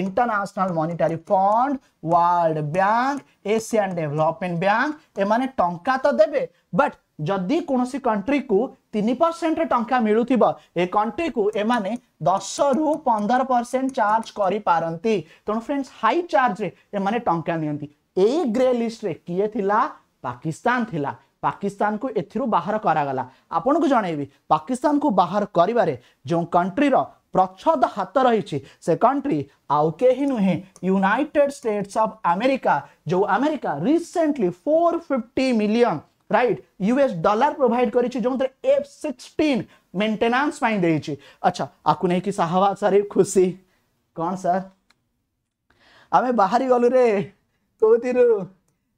Speaker 1: international monetary fund world bank Asian development bank ଏମାନେ ଟଙ୍କା ତ ଦେବେ ବଟ୍ ଯଦି କୌଣସି କଣ୍ଟ୍ରିକୁ ତିନି ପରସେଣ୍ଟରେ ଟଙ୍କା ମିଳୁଥିବ ଏ କଣ୍ଟ୍ରିକୁ ଏମାନେ ଦଶରୁ ପନ୍ଦର ପରସେଣ୍ଟ ଚାର୍ଜ କରିପାରନ୍ତି ତେଣୁ ଫ୍ରେଣ୍ଡସ୍ ହାଇ ଚାର୍ଜରେ ଏମାନେ ଟଙ୍କା ନିଅନ୍ତି ଏଇ ଗ୍ରେ ଲିଷ୍ଟରେ କିଏ ଥିଲା ପାକିସ୍ତାନ ଥିଲା पाकिस्तान को एथरू बाहर करागला आपन को जनइबी पाकिस्तान को बाहर करिवारे जो कंट्री रो प्रच्छद हात रही से कंट्री आउ कहीं नहि यूनाइटेड स्टेट्स ऑफ अमेरिका जो America recently 450 million right US dollar provide करी जो एफ सिक्सटीन मेंटेनान्स अच्छा आकु नहीं कि साहवा सारी खुशी कौन सर आम बाहरी गलु रे कौतिर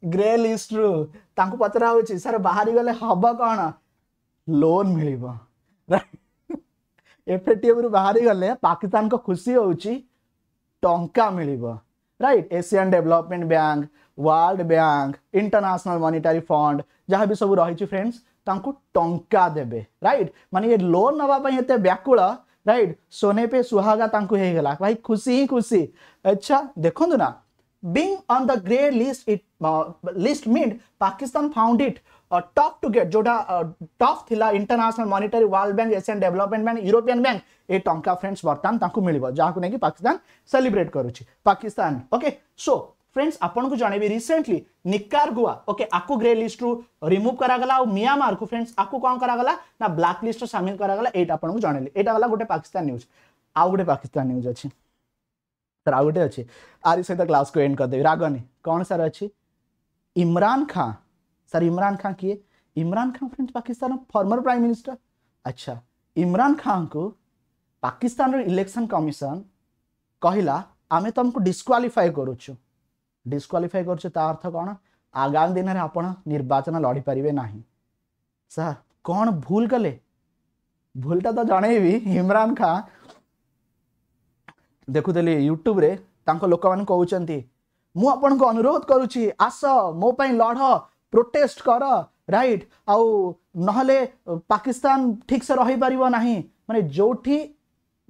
Speaker 1: ग्रे लिस्ट रु ताक पचरा हो सर बाहरी गले हम कौन लोन मिल एफएटीएम रु बाहरी गले पाकिस्तान को खुशी होची टंका मिल right Asian development bank world bank international monetary fund जहाँ भी सब रही फ्रेंड्स टा दे रईट मान ये लोन नापे व्याकु रईट सोने पे सुहागा भाई खुशी ही खुशी अच्छा देखो ना being on the grey list it uh, list meant pakistan found it uh, tough to get uh, tough thila international monetary world bank asian development bank european bank ए टा फ्रेंड्स बर्तमान तांको मिलिबो जाहाकू नेकी पाकिस्तान सेलिब्रेट करूची पाकिस्तान ओके सो फ्रेंड्स आपको जन recently निकार गुआ okay आपको ग्रे लिस्ट रू रिमुव करा गला और मियांमार को फ्रेंड्स आपको कौन करा गला ना ब्लैक लिस्ट सामिल करा गला एटा आपण को गला गोटे पाकिस्तान न्यूज़ आउ गए पाकिस्तान न्यूज़ अच्छी तर आ गोटे अच्छे आर सहित क्लास को एंड करदेवी रागनी कौन सार अच्छे इम्रान खाँ सर इम्रान खाँ किए Imran Khan friends Pakistan former prime minister अच्छा इम्रान खाँ को पाकिस्तान इलेक्शन कमिशन कहला आम तुमको डिस्क्वाफाए करुचु डिस्क्वाफाए कर अर्थ कौन आगामी दिन में आप निर्वाचन लड़ी पारे ना सर कौन भूल कले भूलटा तो जनईबी इम्रान खाँ ଦେଖୁଥିଲି ୟୁଟ୍ୟୁବରେ ତାଙ୍କ ଲୋକମାନେ କହୁଛନ୍ତି ମୁଁ ଆପଣଙ୍କୁ ଅନୁରୋଧ କରୁଛି ଆସ ମୋ ପାଇଁ ଲଢ଼ ପ୍ରୋଟେଷ୍ଟ କର ରାଇଟ୍ ଆଉ ନହେଲେ ପାକିସ୍ତାନ ଠିକ୍ସେ ରହିପାରିବ ନାହିଁ ମାନେ ଯେଉଁଠି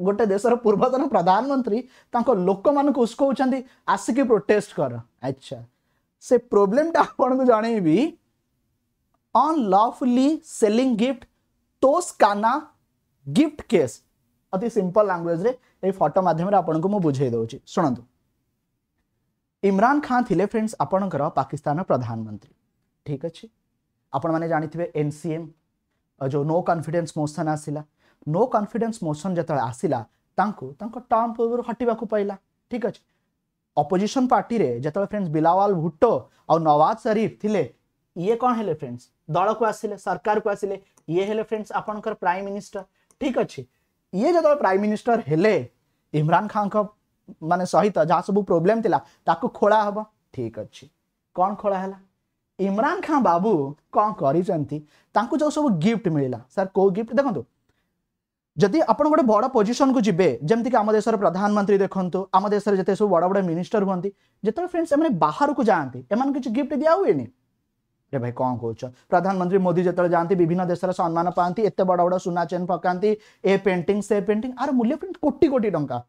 Speaker 1: ଗୋଟେ ଦେଶର ପୂର୍ବତନ ପ୍ରଧାନମନ୍ତ୍ରୀ ତାଙ୍କ ଲୋକମାନଙ୍କୁ ଉସ୍କଉଛନ୍ତି ଆସିକି ପ୍ରୋଟେଷ୍ଟ କର ଆଚ୍ଛା ସେ ପ୍ରୋବ୍ଲେମଟା ଆପଣଙ୍କୁ ଜଣେଇବି ଅନଲଫଲି selling gift Toshakhana gift case अति सिंपल लांगुएज फटो मध्यम आपको बुझे दौर शुणु इम्रान खाँ थे फ्रेंड्स आपणकर पाकिस्तान प्रधानमंत्री ठीक अच्छे आपण मैंने जानते एन सी एम जो नो कन्फिडेन्स मोशन आसला नो कन्फिडेन्स मोसन जो आसला टर्म पूर्व हटा पाइला ठीक अच्छे अपोजिशन पार्टी जो फ्रेंड्स बिलावाल भुट्टो आ नवाज शरीफ थे ये कौन है फ्रेंड्स दल को आसिले सरकार को आसिले ये फ्रेंड्स आपण प्राइम मिनिस्टर ठीक अच्छे ଇଏ ଯେତେବେଳେ ପ୍ରାଇମ୍ ମିନିଷ୍ଟର ହେଲେ ଇମ୍ରାନ ଖାନଙ୍କ ମାନେ ସହିତ ଯାହା ସବୁ ପ୍ରୋବ୍ଲେମ୍ ଥିଲା ତାକୁ ଖୋଳା ହେବ ଠିକ୍ ଅଛି କ'ଣ ଖୋଳା ହେଲା ଇମ୍ରାନ ଖାନ ବାବୁ କ'ଣ କରିଛନ୍ତି ତାଙ୍କୁ ଯେଉଁ ସବୁ ଗିଫ୍ଟ ମିଳିଲା ସାର୍ କେଉଁ ଗିଫ୍ଟ ଦେଖନ୍ତୁ ଯଦି ଆପଣ ଗୋଟେ ବଡ଼ ପୋଜିସନକୁ ଯିବେ ଯେମିତିକି ଆମ ଦେଶର ପ୍ରଧାନମନ୍ତ୍ରୀ ଦେଖନ୍ତୁ ଆମ ଦେଶରେ ଯେତେ ସବୁ ବଡ଼ ବଡ଼ ମିନିଷ୍ଟର ହୁଅନ୍ତି ଯେତେବେଳେ ଫ୍ରେଣ୍ଡସ୍ ଏମାନେ ବାହାରକୁ ଯାଆନ୍ତି ଏମାନଙ୍କୁ କିଛି ଗିଫ୍ଟ ଦିଆ ହୁଏନି रे भाई कौन कौच प्रधानमंत्री मोदी जो जाती विभिन्न देश देशर सम्मान पाती एत बड़ बड़ सुना चेन पकाती ए पेंटिंग से पेंटिंग आर मूल्य कोटी कोटी टाँचा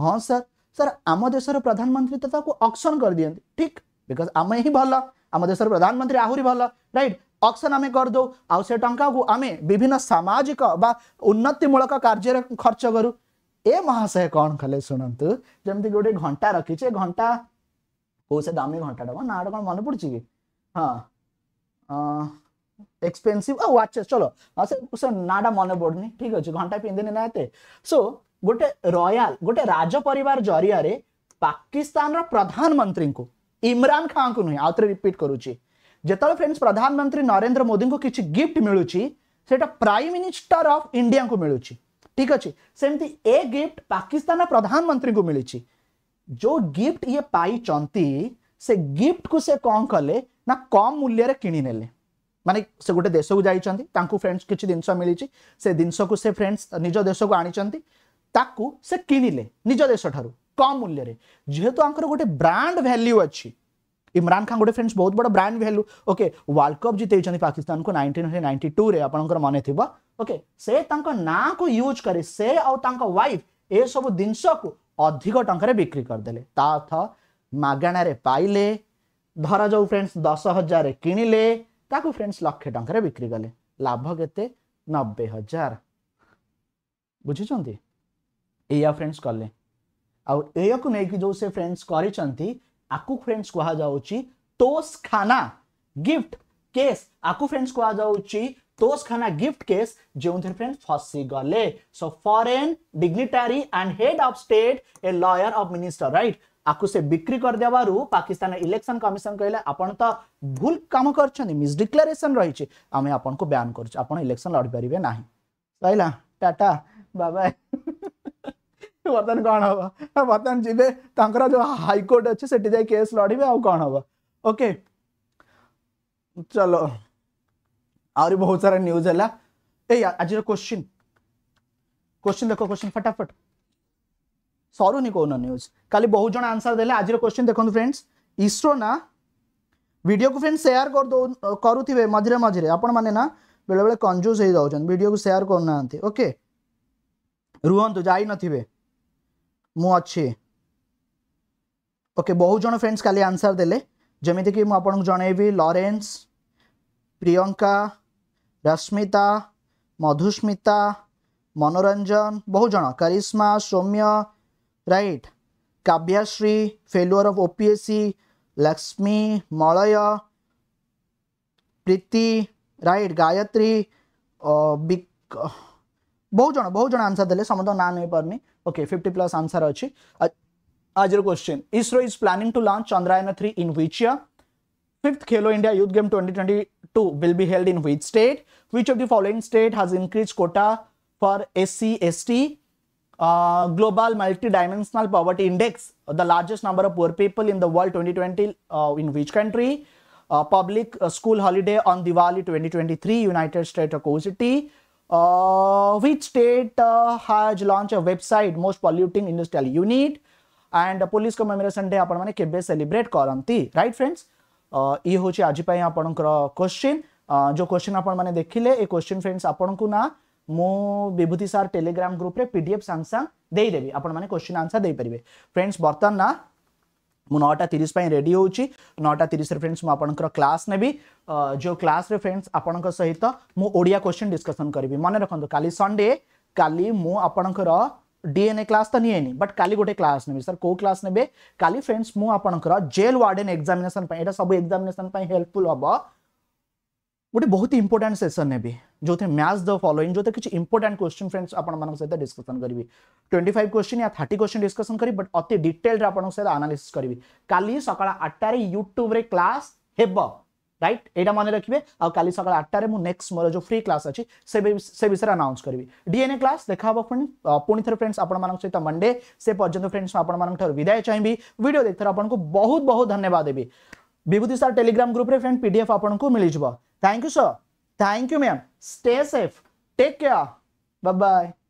Speaker 1: हाँ सर सर आम देश प्रधानमंत्री तो अक्सन कर दिखते ठीक बिकज आम ही भल आम देशर प्रधानमंत्री आहरी भल रईट अक्सन आम करदे आउ टाँचा को आम विभिन्न सामाजिक उन्नतिमूलक कार्य खर्च करू ए महाशय कौन कले शुणु जमी गोटे घंटा रखी घंटा कौ से दामी घंटा टाँग ना कौन मन पड़ी कि हाँ एक्सपेन्सीव आ वाचेस चलो नाटा मन पड़नी ठीक अच्छे घंटा पिंधे ना ये सो गोटे रयाल गोटे राज परिवार जरिया पाकिस्तान प्रधानमंत्री को इमरान खा को नुहे आउ रिपीट करते फ्रेंड्स प्रधानमंत्री नरेन्द्र मोदी को किसी गिफ्ट मिलूँ प्राइम मिनिस्टर अफ इंडिया को मिलूँ ठीक अच्छे सेमती ए गिफ्ट पाकिस्तान प्रधानमंत्री को मिली जो गिफ्ट ये पाई से गिफ्ट को से कौन कले ना कम मूल्य कि मान से गोटे देश को जाकर फ्रेंड्स किसी जिनस मिली से जिनस को से फ्रेंड्स निज देश को आनी से किणिले निज देश कम मूल्य जेहेतु आप गोटे ब्रांड भैल्यू अच्छी इमरान खान गोटे फ्रेंड्स बहुत बड़ा brand value okay world cup जीत पाकिस्तान को नाइंटीन नाइंटी टू रे आप मन थी ओके से ना को यूज कर से वाइफ ए सब जिनस को अधिक टकर बिक्री करदे मगणारे पाइले धर जाऊ फ्रेंड्स दस हजार किणिले फ्रेंड्स लक्ष टकर बिक्री कले लाभ के नबे हजार बुझुचे फ्रेंड्स कले आयु जो से फ्रेंड्स कर friends Toshakhana gift case आपको friends Toshakhana gift case जो फ्रेंड्स फसी गले so foreign dignitary and head of state a layer of minister right আকু সে বিক্রি করেদেবার পাকিস্তান ইলেকশন কমিশন কহিলে আপনার তো ভুল কাম করছেন মিসডিক্লারেসন রয়েছে আমি আপনার ব্যান করছি আপনার ইলেকশন লড়িপারে না সরিলা টাটা বাবা ବର୍ତ୍ତମାନ କ'ଣ ହବ ବର୍ତ୍ତମାନ ଯିବେ ତାଙ୍କର ଯୋଉ ହାଇକୋର୍ଟ ଅଛି ସେଠି ଯାଇ କେସ୍ ଲଢିବେ ଆଉ କ'ଣ ହବ ଓକେ ଚଲୋ ଆହୁରି ବହୁତ ସାରା ନ୍ୟୁଜ୍ ହେଲା ଏଇ ଆଜିର କ୍ୱେଶ୍ଚିନ୍ କ୍ୱେଶ୍ଚିନ୍ ଦେଖ କ୍ୱେଶ୍ଚିନ୍ ଫଟାଫଟ ସରୁନି କହୁନ ନ୍ୟୁଜ୍ କାଲି ବହୁତ ଜଣ ଆନ୍ସର ଦେଲେ ଆଜିର କ୍ୱେଶ୍ଚିନ୍ ଦେଖନ୍ତୁ ଫ୍ରେଣ୍ଡସ୍ ଇସ୍ରୋ ନା ଭିଡ଼ିଓକୁ ଫ୍ରେଣ୍ଡ ସେୟାର କରିଦେଉ କରୁଥିବେ ମଝିରେ ମଝିରେ ଆପଣମାନେ ନା ବେଳେବେଳେ କଞ୍ଜୁସ୍ ହେଇଯାଉଛନ୍ତି ଭିଡ଼ିଓକୁ ସେୟାର କରୁନାହାନ୍ତି ଓକେ ରୁହନ୍ତୁ ଯାଇନଥିବେ ମୁଁ ଅଛି ଓକେ ବହୁତ ଜଣ ଫ୍ରେଣ୍ଡସ୍ କାଲି ଆନ୍ସର ଦେଲେ ଯେମିତିକି ମୁଁ ଆପଣଙ୍କୁ ଜଣେଇବି ଲରେନ୍ସ ପ୍ରିୟଙ୍କା ରଶ୍ମିତା ମଧୁସ୍ମିତା ମନୋରଞ୍ଜନ ବହୁ ଜଣ Karishma Soumya right Kavyashree failure of OPSC Lakshmi Malay Preeti right Gayatri बहुत जन बहुत जन आंसर दे समय ना नहीं पार्मी ओके फिफ्टी प्लस आंसर अच्छी आज question ISRO is planning to launch Chandrayaan three in which year fifth Khelo India youth game 2022 will be held in which state which of the following state has increase quota for SC सी Uh, global multi-dimensional poverty index, the largest number of poor people in the world 2020 uh, in which country? Uh, public school holiday on Diwali 2023, United States City. which state has launched a website most polluting industrial unit? And police commemoration day आपण माने केबे celebrate करंती, right friends? ये होचे आज पाई आपण question जो question आपण माने देखिले ए क्वेश्चन फ्रेंड्स आपण को ना ମୁଁ ବିଭୂତି ସାର୍ ଟେଲିଗ୍ରାମ ଗ୍ରୁପରେ ପି ଡି ଏଫ୍ ସାଙ୍ଗେ ସାଙ୍ଗେ ଦେଇଦେବି ଆପଣମାନେ କ୍ୱେଶ୍ଚିନ୍ ଆନ୍ସର ଦେଇପାରିବେ ଫ୍ରେଣ୍ଡସ୍ ବର୍ତ୍ତମାନ ନା ମୁଁ ନଅଟା ତିରିଶ ପାଇଁ ରେଡ଼ି ହେଉଛି ନଅଟା ତିରିଶରେ ଫ୍ରେଣ୍ଡସ୍ ମୁଁ ଆପଣଙ୍କର କ୍ଲାସ୍ ନେବି ଯେଉଁ କ୍ଲାସ୍ରେ ଫ୍ରେଣ୍ଡସ୍ ଆପଣଙ୍କ ସହିତ ମୁଁ ଓଡ଼ିଆ କ୍ୱେଶ୍ଚିନ୍ ଡିସ୍କସନ୍ କରିବି ମନେ ରଖନ୍ତୁ କାଲି ସଣ୍ଡେ କାଲି ମୁଁ ଆପଣଙ୍କର ডিএনএ ক্লাস তো নিয়ে নি বাট কালি গোটে ক্লাস নেবে স্যার কেউ ক্লাস নেবে কালি ফ্রেন্ডস মু আপনার জেল ওয়ার্ডেন এক্সামিনেসন এটা সব এক্সামিনেসন হেল্পফুল হব गोटे बहुत इंपोर्टाट सेसन ने भी जो थे मैथ्स द फॉलोइंग जो किसी कुछ क्वेश्चन फ्रेंड्स आप सहित डिस्कसन करी ट्वेंटी फाइव क्वेश्चन या थर्ट क्वेश्चन डिस्कसन करी बट अति डिटेल सहित आनालीस करी का सका आठटे यूट्यूब्रे क्लास हेब रईट ये मन रखिए आ सका आठटे मुझे नेक्स्ट मोर जो फ्री क्लास अच्छी से विषय अनाउंस करी डीएनए क्लास देखा पुणी पुणी थे फ्रेंड्स आप सहित मंडे से पर्यटन फ्रेंड्स विदाय चाहिए भिडियो देखते आपको बहुत बहुत धन्यवाद Debi Bibhuti sir Telegram group रे फ्रेंड पीडीएफ आपन को मिल जाबो thank you sir thank you ma'am stay safe take care bye bye